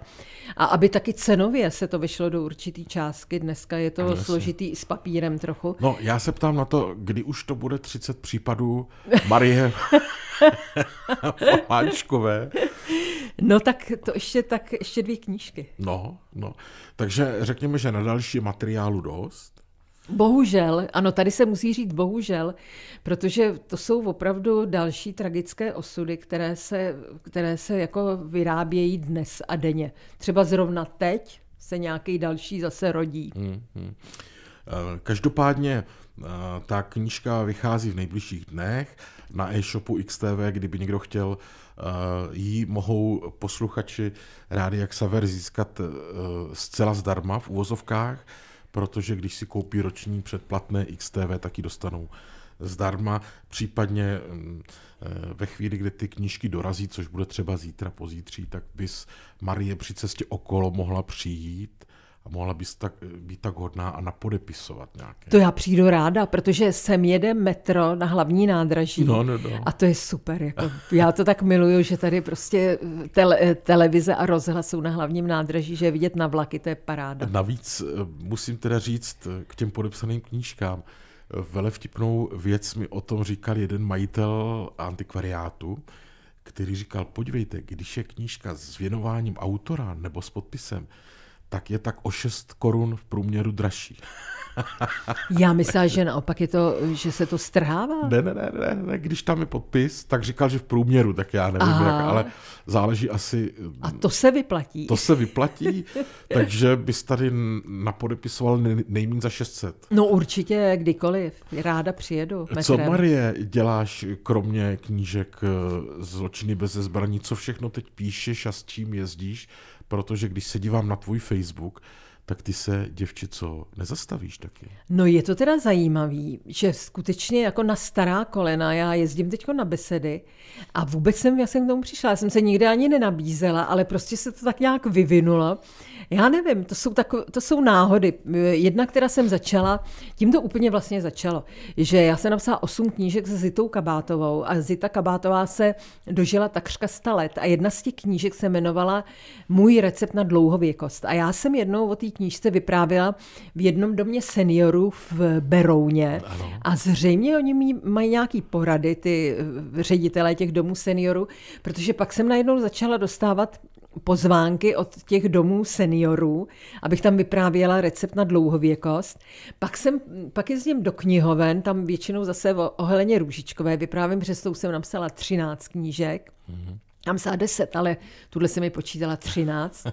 a aby taky cenově se to vyšlo do určitý částky. Dneska je to Jasně. složitý s papírem trochu. No, já se ptám na to, kdy už to bude 30 případů Marie Máčkové. No tak to ještě, tak ještě dvě knížky. No, no. Takže řekněme, že na další materiálu dost. Bohužel, ano, tady se musí říct bohužel, protože to jsou opravdu další tragické osudy, které se, které se jako vyrábějí dnes a denně. Třeba zrovna teď se nějaký další zase rodí. Hmm, hmm. Eh, každopádně eh, ta knížka vychází v nejbližších dnech na e-shopu XTV, kdyby někdo chtěl eh, jí mohou posluchači rádi jak saver získat zcela zdarma v úvozovkách protože když si koupí roční předplatné XTV, tak ji dostanou zdarma, případně mm, eh, ve chvíli, kdy ty knížky dorazí, což bude třeba zítra, pozítří, tak bys Marie při cestě okolo mohla přijít a mohla bys tak, být tak hodná a napodepisovat nějaké. To já přijdu ráda, protože sem jede metro na hlavní nádraží no, no, no. a to je super. Jako, já to tak miluju, že tady prostě eh, tele, eh, televize a rozhlas jsou na hlavním nádraží, že je vidět na vlaky, to je paráda. Navíc eh, musím teda říct k těm podepsaným knížkám, vele vtipnou věc mi o tom říkal jeden majitel antikvariátu, který říkal, podívejte, když je knížka s věnováním autora nebo s podpisem, tak je tak o 6 korun v průměru dražší. Já myslím, že naopak je to, že se to strhává. Ne, ne, ne, ne, ne, když tam je podpis, tak říkal, že v průměru, tak já nevím, Aha. jak, ale záleží asi... A to se vyplatí. To se vyplatí, takže bys tady napodepisoval nejméně za 600. No určitě, kdykoliv, ráda přijedu. Metrem. Co, Marie, děláš kromě knížek eh, Zločiny bez zbraní, co všechno teď píšeš a s čím jezdíš? protože když se dívám na tvůj Facebook, tak ty se, děvče, co nezastavíš taky? No je to teda zajímavý, že skutečně jako na stará kolena, já jezdím teď na besedy a vůbec jsem, já jsem k tomu přišla, já jsem se nikdy ani nenabízela, ale prostě se to tak nějak vyvinulo. Já nevím, to jsou, tako, to jsou náhody. Jedna, která jsem začala, tím to úplně vlastně začalo, že já jsem napsala osm knížek se Zitou Kabátovou a Zita Kabátová se dožila takřka 100 let a jedna z těch knížek se jmenovala Můj recept na dlouhověkost. A já jsem jednou o té knížce vyprávěla v jednom domě seniorů v Berouně ano. a zřejmě oni mají nějaký porady, ty eh, ředitelé těch domů seniorů, protože pak jsem najednou začala dostávat pozvánky od těch domů seniorů, abych tam vyprávěla recept na dlouhověkost. Pak, jsem, pak ním do knihoven, tam většinou zase o Heleně Růžičkové vyprávím, protože jsem napsala 13 knížek. Mm-hmm. Tam psala 10, ale tuhle se mi počítala 13.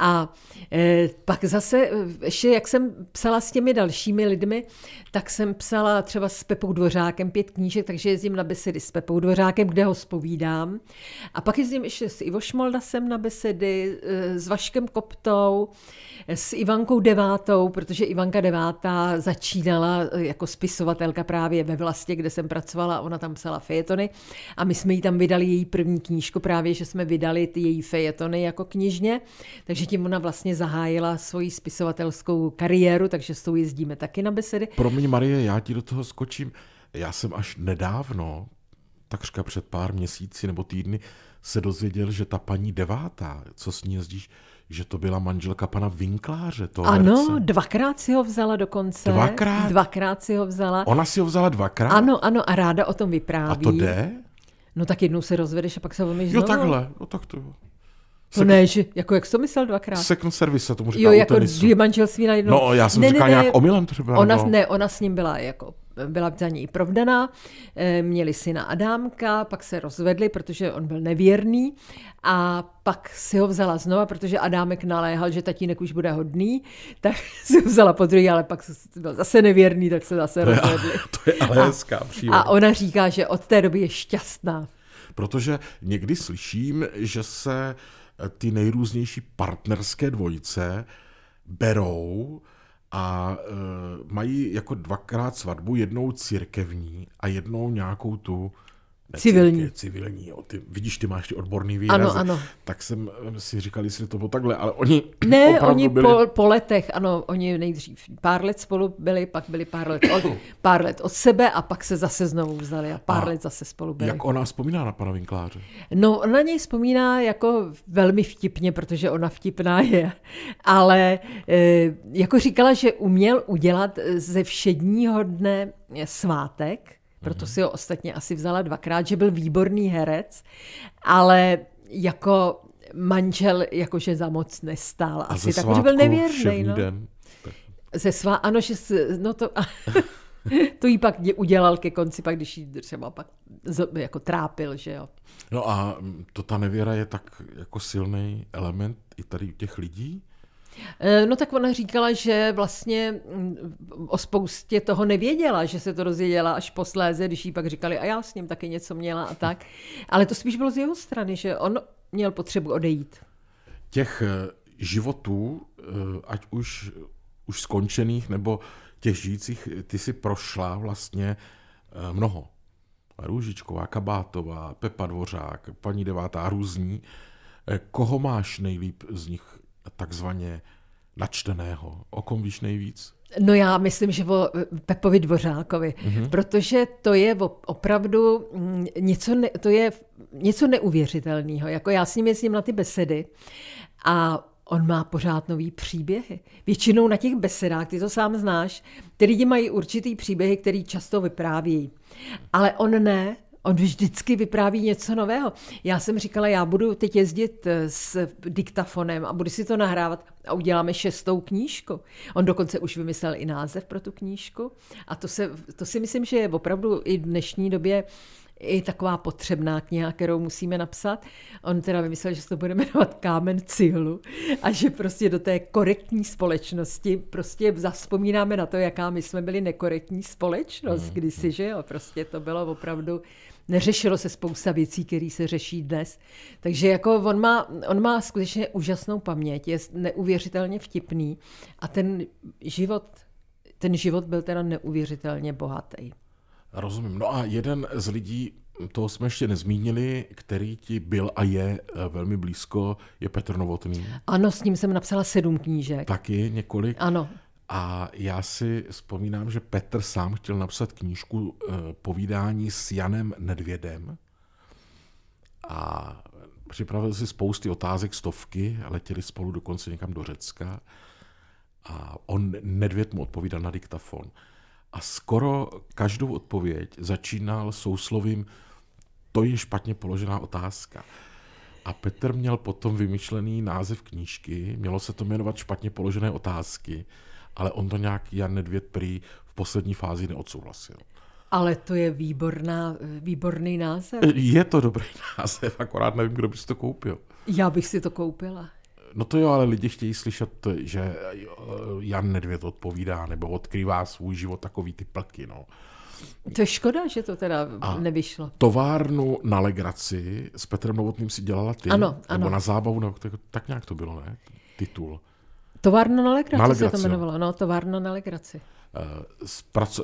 A e, pak zase, e, ještě jak jsem psala s těmi dalšími lidmi, tak jsem psala třeba s Pepou Dvořákem pět knížek, takže jezdím na besedy s Pepou Dvořákem, kde ho spovídám. A pak jezdím ještě s Ivo Šmoldasem na besedy, e, s Vaškem Koptou, e, s Ivankou Devátou, protože Ivanka Devátá začínala e, jako spisovatelka právě ve Vlastě, kde jsem pracovala, ona tam psala fejetony a my jsme jí tam vydali její první knížku, právě, že jsme vydali ty její fejetony jako knižně, takže tím ona vlastně zahájila svoji spisovatelskou kariéru, takže s tou jezdíme taky na besedy. Pro mě, Marie, já ti do toho skočím. Já jsem až nedávno, takřka před pár měsíci nebo týdny, se dozvěděl, že ta paní devátá, co s ní jezdíš, že to byla manželka pana Vinkláře. To ano, herce. dvakrát si ho vzala dokonce. Dvakrát? Dvakrát si ho vzala. Ona si ho vzala dvakrát? Ano, ano, a ráda o tom vypráví. A to jde? No tak jednou se rozvedeš a pak se omyš Jo, takhle, no tak to jo. To no ne, že, jako jak jsi to myslel dvakrát? Second service, tomu říká Jo, jako dvě manželství na jednou. No, já jsem ne, říkal ne, nějak omylem třeba. Ona, no. Ne, ona s ním byla jako byla za něj provdaná, eh, měli syna Adámka, pak se rozvedli, protože on byl nevěrný a pak si ho vzala znova, protože Adámek naléhal, že tatínek už bude hodný, tak si ho vzala po druhý, ale pak byl zase nevěrný, tak se zase to rozvedli. Je, to je ale hezká příhoda. A ona říká, že od té doby je šťastná. Protože někdy slyším, že se eh, ty nejrůznější partnerské dvojice berou a e, mají jako dvakrát svatbu, jednou církevní a jednou nějakou tu ne, civilní. civilní jo. Ty, vidíš, ty máš ty odborný výrazy. Ano, ano. Tak jsem si říkal, jestli to bylo takhle, ale oni Ne, oni byli... po, po letech, ano, oni nejdřív pár let spolu byli, pak byli pár let od, pár let od sebe a pak se zase znovu vzali a pár a let zase spolu byli. Jak ona vzpomíná na pana Vinkláře? No, na něj vzpomíná jako velmi vtipně, protože ona vtipná je, ale e, jako říkala, že uměl udělat ze všedního dne svátek, proto mm-hmm. si ho ostatně asi vzala dvakrát, že byl výborný herec, ale jako manžel jakože za moc nestál. A asi tak, že byl nevěrný. No. Den. Tak. Ze svá, ano, že, se no to, to jí pak udělal ke konci, pak když jí třeba pak jako trápil, že jo. No a to ta nevěra je tak jako silný element i tady u těch lidí, Eh, no tak ona říkala, že vlastně mm, o spoustě toho nevěděla, že se to rozvěděla až posléze, když jí pak říkali, a já s ním taky něco měla a tak. Ale to spíš bylo z jeho strany, že on měl potřebu odejít. Těch eh, životů, eh, ať už, už skončených nebo těch žijících, ty si prošla vlastně mnoho. Růžičková, Kabátová, Pepa Dvořák, paní devátá různí. Koho máš nejlíp z nich takzvaně načteného. O kom víš nejvíc? No já myslím, že o e, Pepovi Dvořákovi, mm-hmm. protože to je opravdu mm, něco, ne, to je něco neuvěřitelného. Jako já s ním jezdím na ty besedy a on má pořád nový příběhy. Většinou na těch besedách, ty to sám znáš, ty lidi mají určitý příběhy, který často vyprávějí. Ale on ne, On vždycky vypráví něco nového. Já jsem říkala, já budu teď jezdit eh, s diktafonem a budu si to nahrávat a uděláme šestou knížku. On dokonce už vymyslel i název pro tu knížku a to, se, to si myslím, že je opravdu i v dnešní době i taková potřebná kniha, kterou musíme napsat. On teda vymyslel, že se to bude jmenovat Kámen cihlu a že prostě do té korektní společnosti prostě zaspomínáme na to, jaká my jsme byli nekorektní společnost mm. kdysi, mm. že jo. Prostě to bylo opravdu neřešilo se spousta věcí, které se řeší dnes. Takže jako on má, on má skutečně úžasnou paměť, je neuvěřitelně vtipný a ten život, ten život byl teda neuvěřitelně bohatý. Rozumím. No a jeden z lidí, toho jsme ještě nezmínili, který ti byl a je eh, velmi blízko, je Petr Novotný. Ano, s ním jsem napsala sedm knížek. Taky několik. Ano. A já si vzpomínám, že Petr sám chtěl napsat knížku eh, povídání s Janem Nedvědem a připravil si spousty otázek, stovky, letěli spolu dokonce někam do Řecka a on Nedvěd mu odpovídal na diktafon. A skoro každou odpověď začínal souslovím to je špatně položená otázka. A Petr měl potom vymyšlený název knížky, mělo se to jmenovat špatně položené otázky ale on to nějak Jan Nedvěd prý v poslední fázi neodsouhlasil. Ale to je výborná, výborný název. Je to dobrý název, akorát nevím, kdo by si to koupil. Já bych si to koupila. No to jo, ale lidi chtějí slyšet, že eh, Jan Nedvěd odpovídá nebo odkrývá svůj život takový ty plky, no. To je škoda, že to teda a nevyšlo. Továrnu na legraci s Petrem Novotným si dělala ty? Ano, ano. Nebo na zábavu, no, tak, tak nějak to bylo, ne? Titul. Továrna na legraci, na legraci se to jmenovalo, no, továrna na legraci. Eh,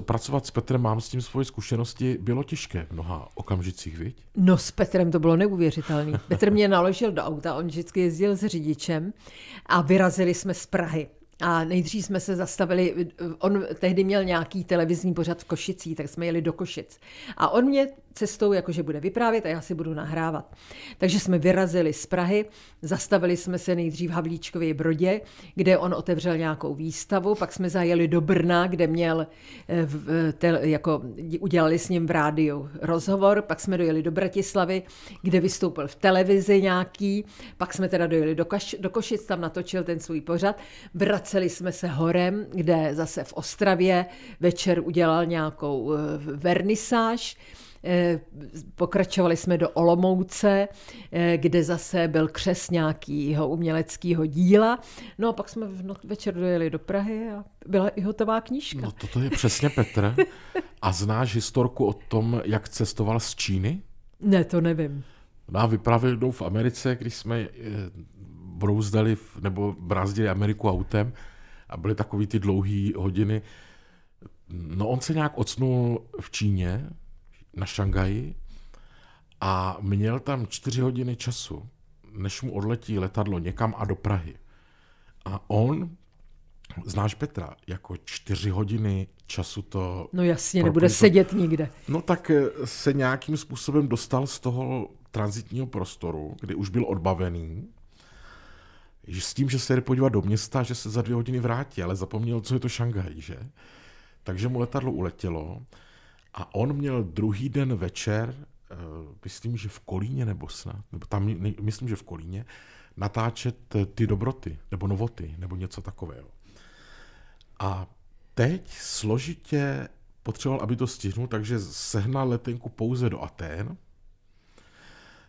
pracovat s Petrem, mám s tím svoje zkušenosti, bylo těžké v mnoha okamžicích, viď? No s Petrem to bylo neuvěřitelné. Petr mě naložil do auta, on vždycky jezdil s řidičem a vyrazili jsme z Prahy. A nejdřív jsme se zastavili, eh, on tehdy měl nějaký televizní pořad v Košicí, tak jsme jeli do Košic. A on mě cestou, jakože bude vyprávět a já si budu nahrávat. Takže jsme vyrazili z Prahy, zastavili jsme se nejdřív v Havlíčkově Brodě, kde on otevřel nějakou výstavu, pak jsme zajeli do Brna, kde měl, eh, eh, te, jako udělali s ním v rádiu rozhovor, pak jsme dojeli do Bratislavy, kde vystoupil v televizi nějaký, pak jsme teda dojeli do, Kaš, do Košic, tam natočil ten svůj pořad, vraceli jsme se horem, kde zase v Ostravě večer udělal nějakou eh, vernisáž, Pokračovali jsme do Olomouce, eh, kde zase byl křes nějakého uměleckého díla. No a pak jsme v noc, večer dojeli do Prahy a byla i hotová knížka. No toto je přesně Petr. A znáš historku o tom, jak cestoval z Číny? Ne, to nevím. No a vyprávěl v Americe, když jsme eh, brouzdali nebo brázdili Ameriku autem a byly takové ty dlouhé hodiny. No on se nějak odsnul v Číně, na Šangaji a měl tam čtyři hodiny času, než mu odletí letadlo někam a do Prahy. A on, znáš Petra, jako čtyři hodiny času to... No jasně, propojito. nebude sedět nikde. No tak eh, se nějakým způsobem dostal z toho transitního prostoru, kdy už byl odbavený, s tím, že se jde podívat do města, že se za dvě hodiny vrátí, ale zapomněl, co je to Šangaj, že? Takže mu letadlo uletělo a on měl druhý den večer, eh, myslím, že v Kolíně nebo snad, nebo tam, myslím, že v Kolíně, natáčet eh, ty dobroty, nebo novoty, nebo něco takového. A teď složitě potřeboval, aby to stihnul, takže sehnal letenku pouze do Atén.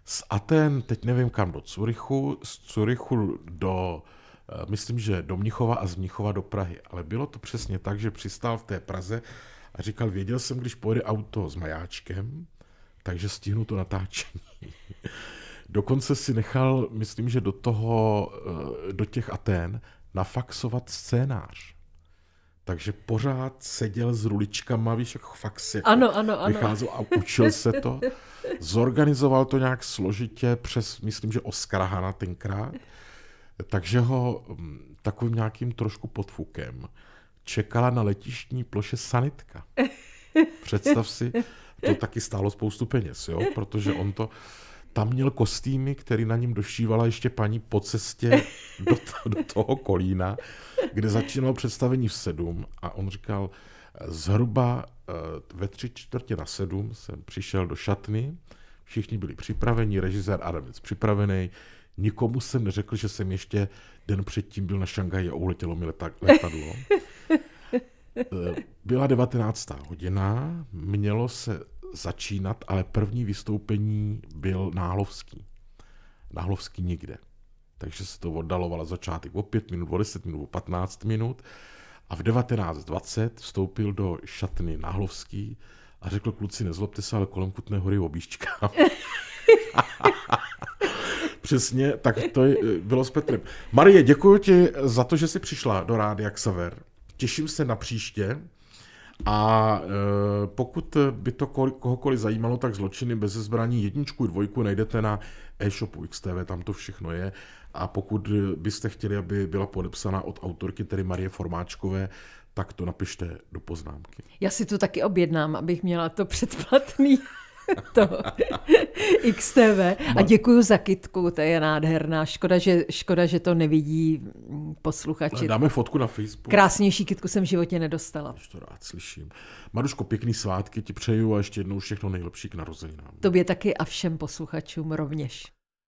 Z Atén, teď nevím kam, do Curychu, z Curychu do, eh, myslím, že do Mnichova a z Mnichova do Prahy. Ale bylo to přesně tak, že přistál v té Praze, a říkal, věděl jsem, když pojede auto s majáčkem, takže stihnu to natáčení. Dokonce si nechal, myslím, že do toho, eh, do těch Aten, nafaxovat scénář. Takže pořád seděl s ruličkama, víš, jak faxy. Jako ano, ano, ano. Vycházel a učil se to. Zorganizoval to nějak složitě přes, myslím, že Oskara Hana tenkrát. Takže ho mm, takovým nějakým trošku podfukem čekala na letištní ploše sanitka. Představ si, to taky stálo spoustu peněz, jo? protože on to tam měl kostýmy, který na něm došívala ještě paní po cestě do, to, do toho kolína, kde začínalo představení v sedm a on říkal, zhruba eh, ve tři čtvrtě na sedm jsem přišel do šatny, všichni byli připraveni, režisér Adamec připravený, nikomu jsem neřekl, že jsem ještě den předtím byl na šangaji a uletělo mi letadlo. Eh, byla 19. hodina, mělo se začínat, ale první vystoupení byl náhlovský. Náhlovský nikde. Takže se to oddalovalo začátek o 5 minut, o 10 minut, o 15 minut. A v 19.20 vstoupil do šatny Náhlovský a řekl, kluci, nezlobte se, ale kolem Kutné hory objížďka. Přesně, tak to je, bylo s Petrem. Marie, děkuji ti za to, že jsi přišla do jak sever těším se na příště. A e, pokud by to kohokoliv zajímalo, tak zločiny bez zbraní jedničku i dvojku najdete na e-shopu XTV, tam to všechno je. A pokud byste chtěli, aby byla podepsaná od autorky, tedy Marie Formáčkové, tak to napište do poznámky. Já si to taky objednám, abych měla to předplatný. to XTV. A no. děkuji za kitku, to je nádherná. Škoda, že, škoda, že to nevidí posluchači. Dáme fotku na Facebook. Krásnější kitku jsem v životě nedostala. Když to rád slyším. Maruško, pěkný svátky ti přeju a ještě jednou všechno nejlepší k narozeninám. Tobě taky a všem posluchačům rovněž.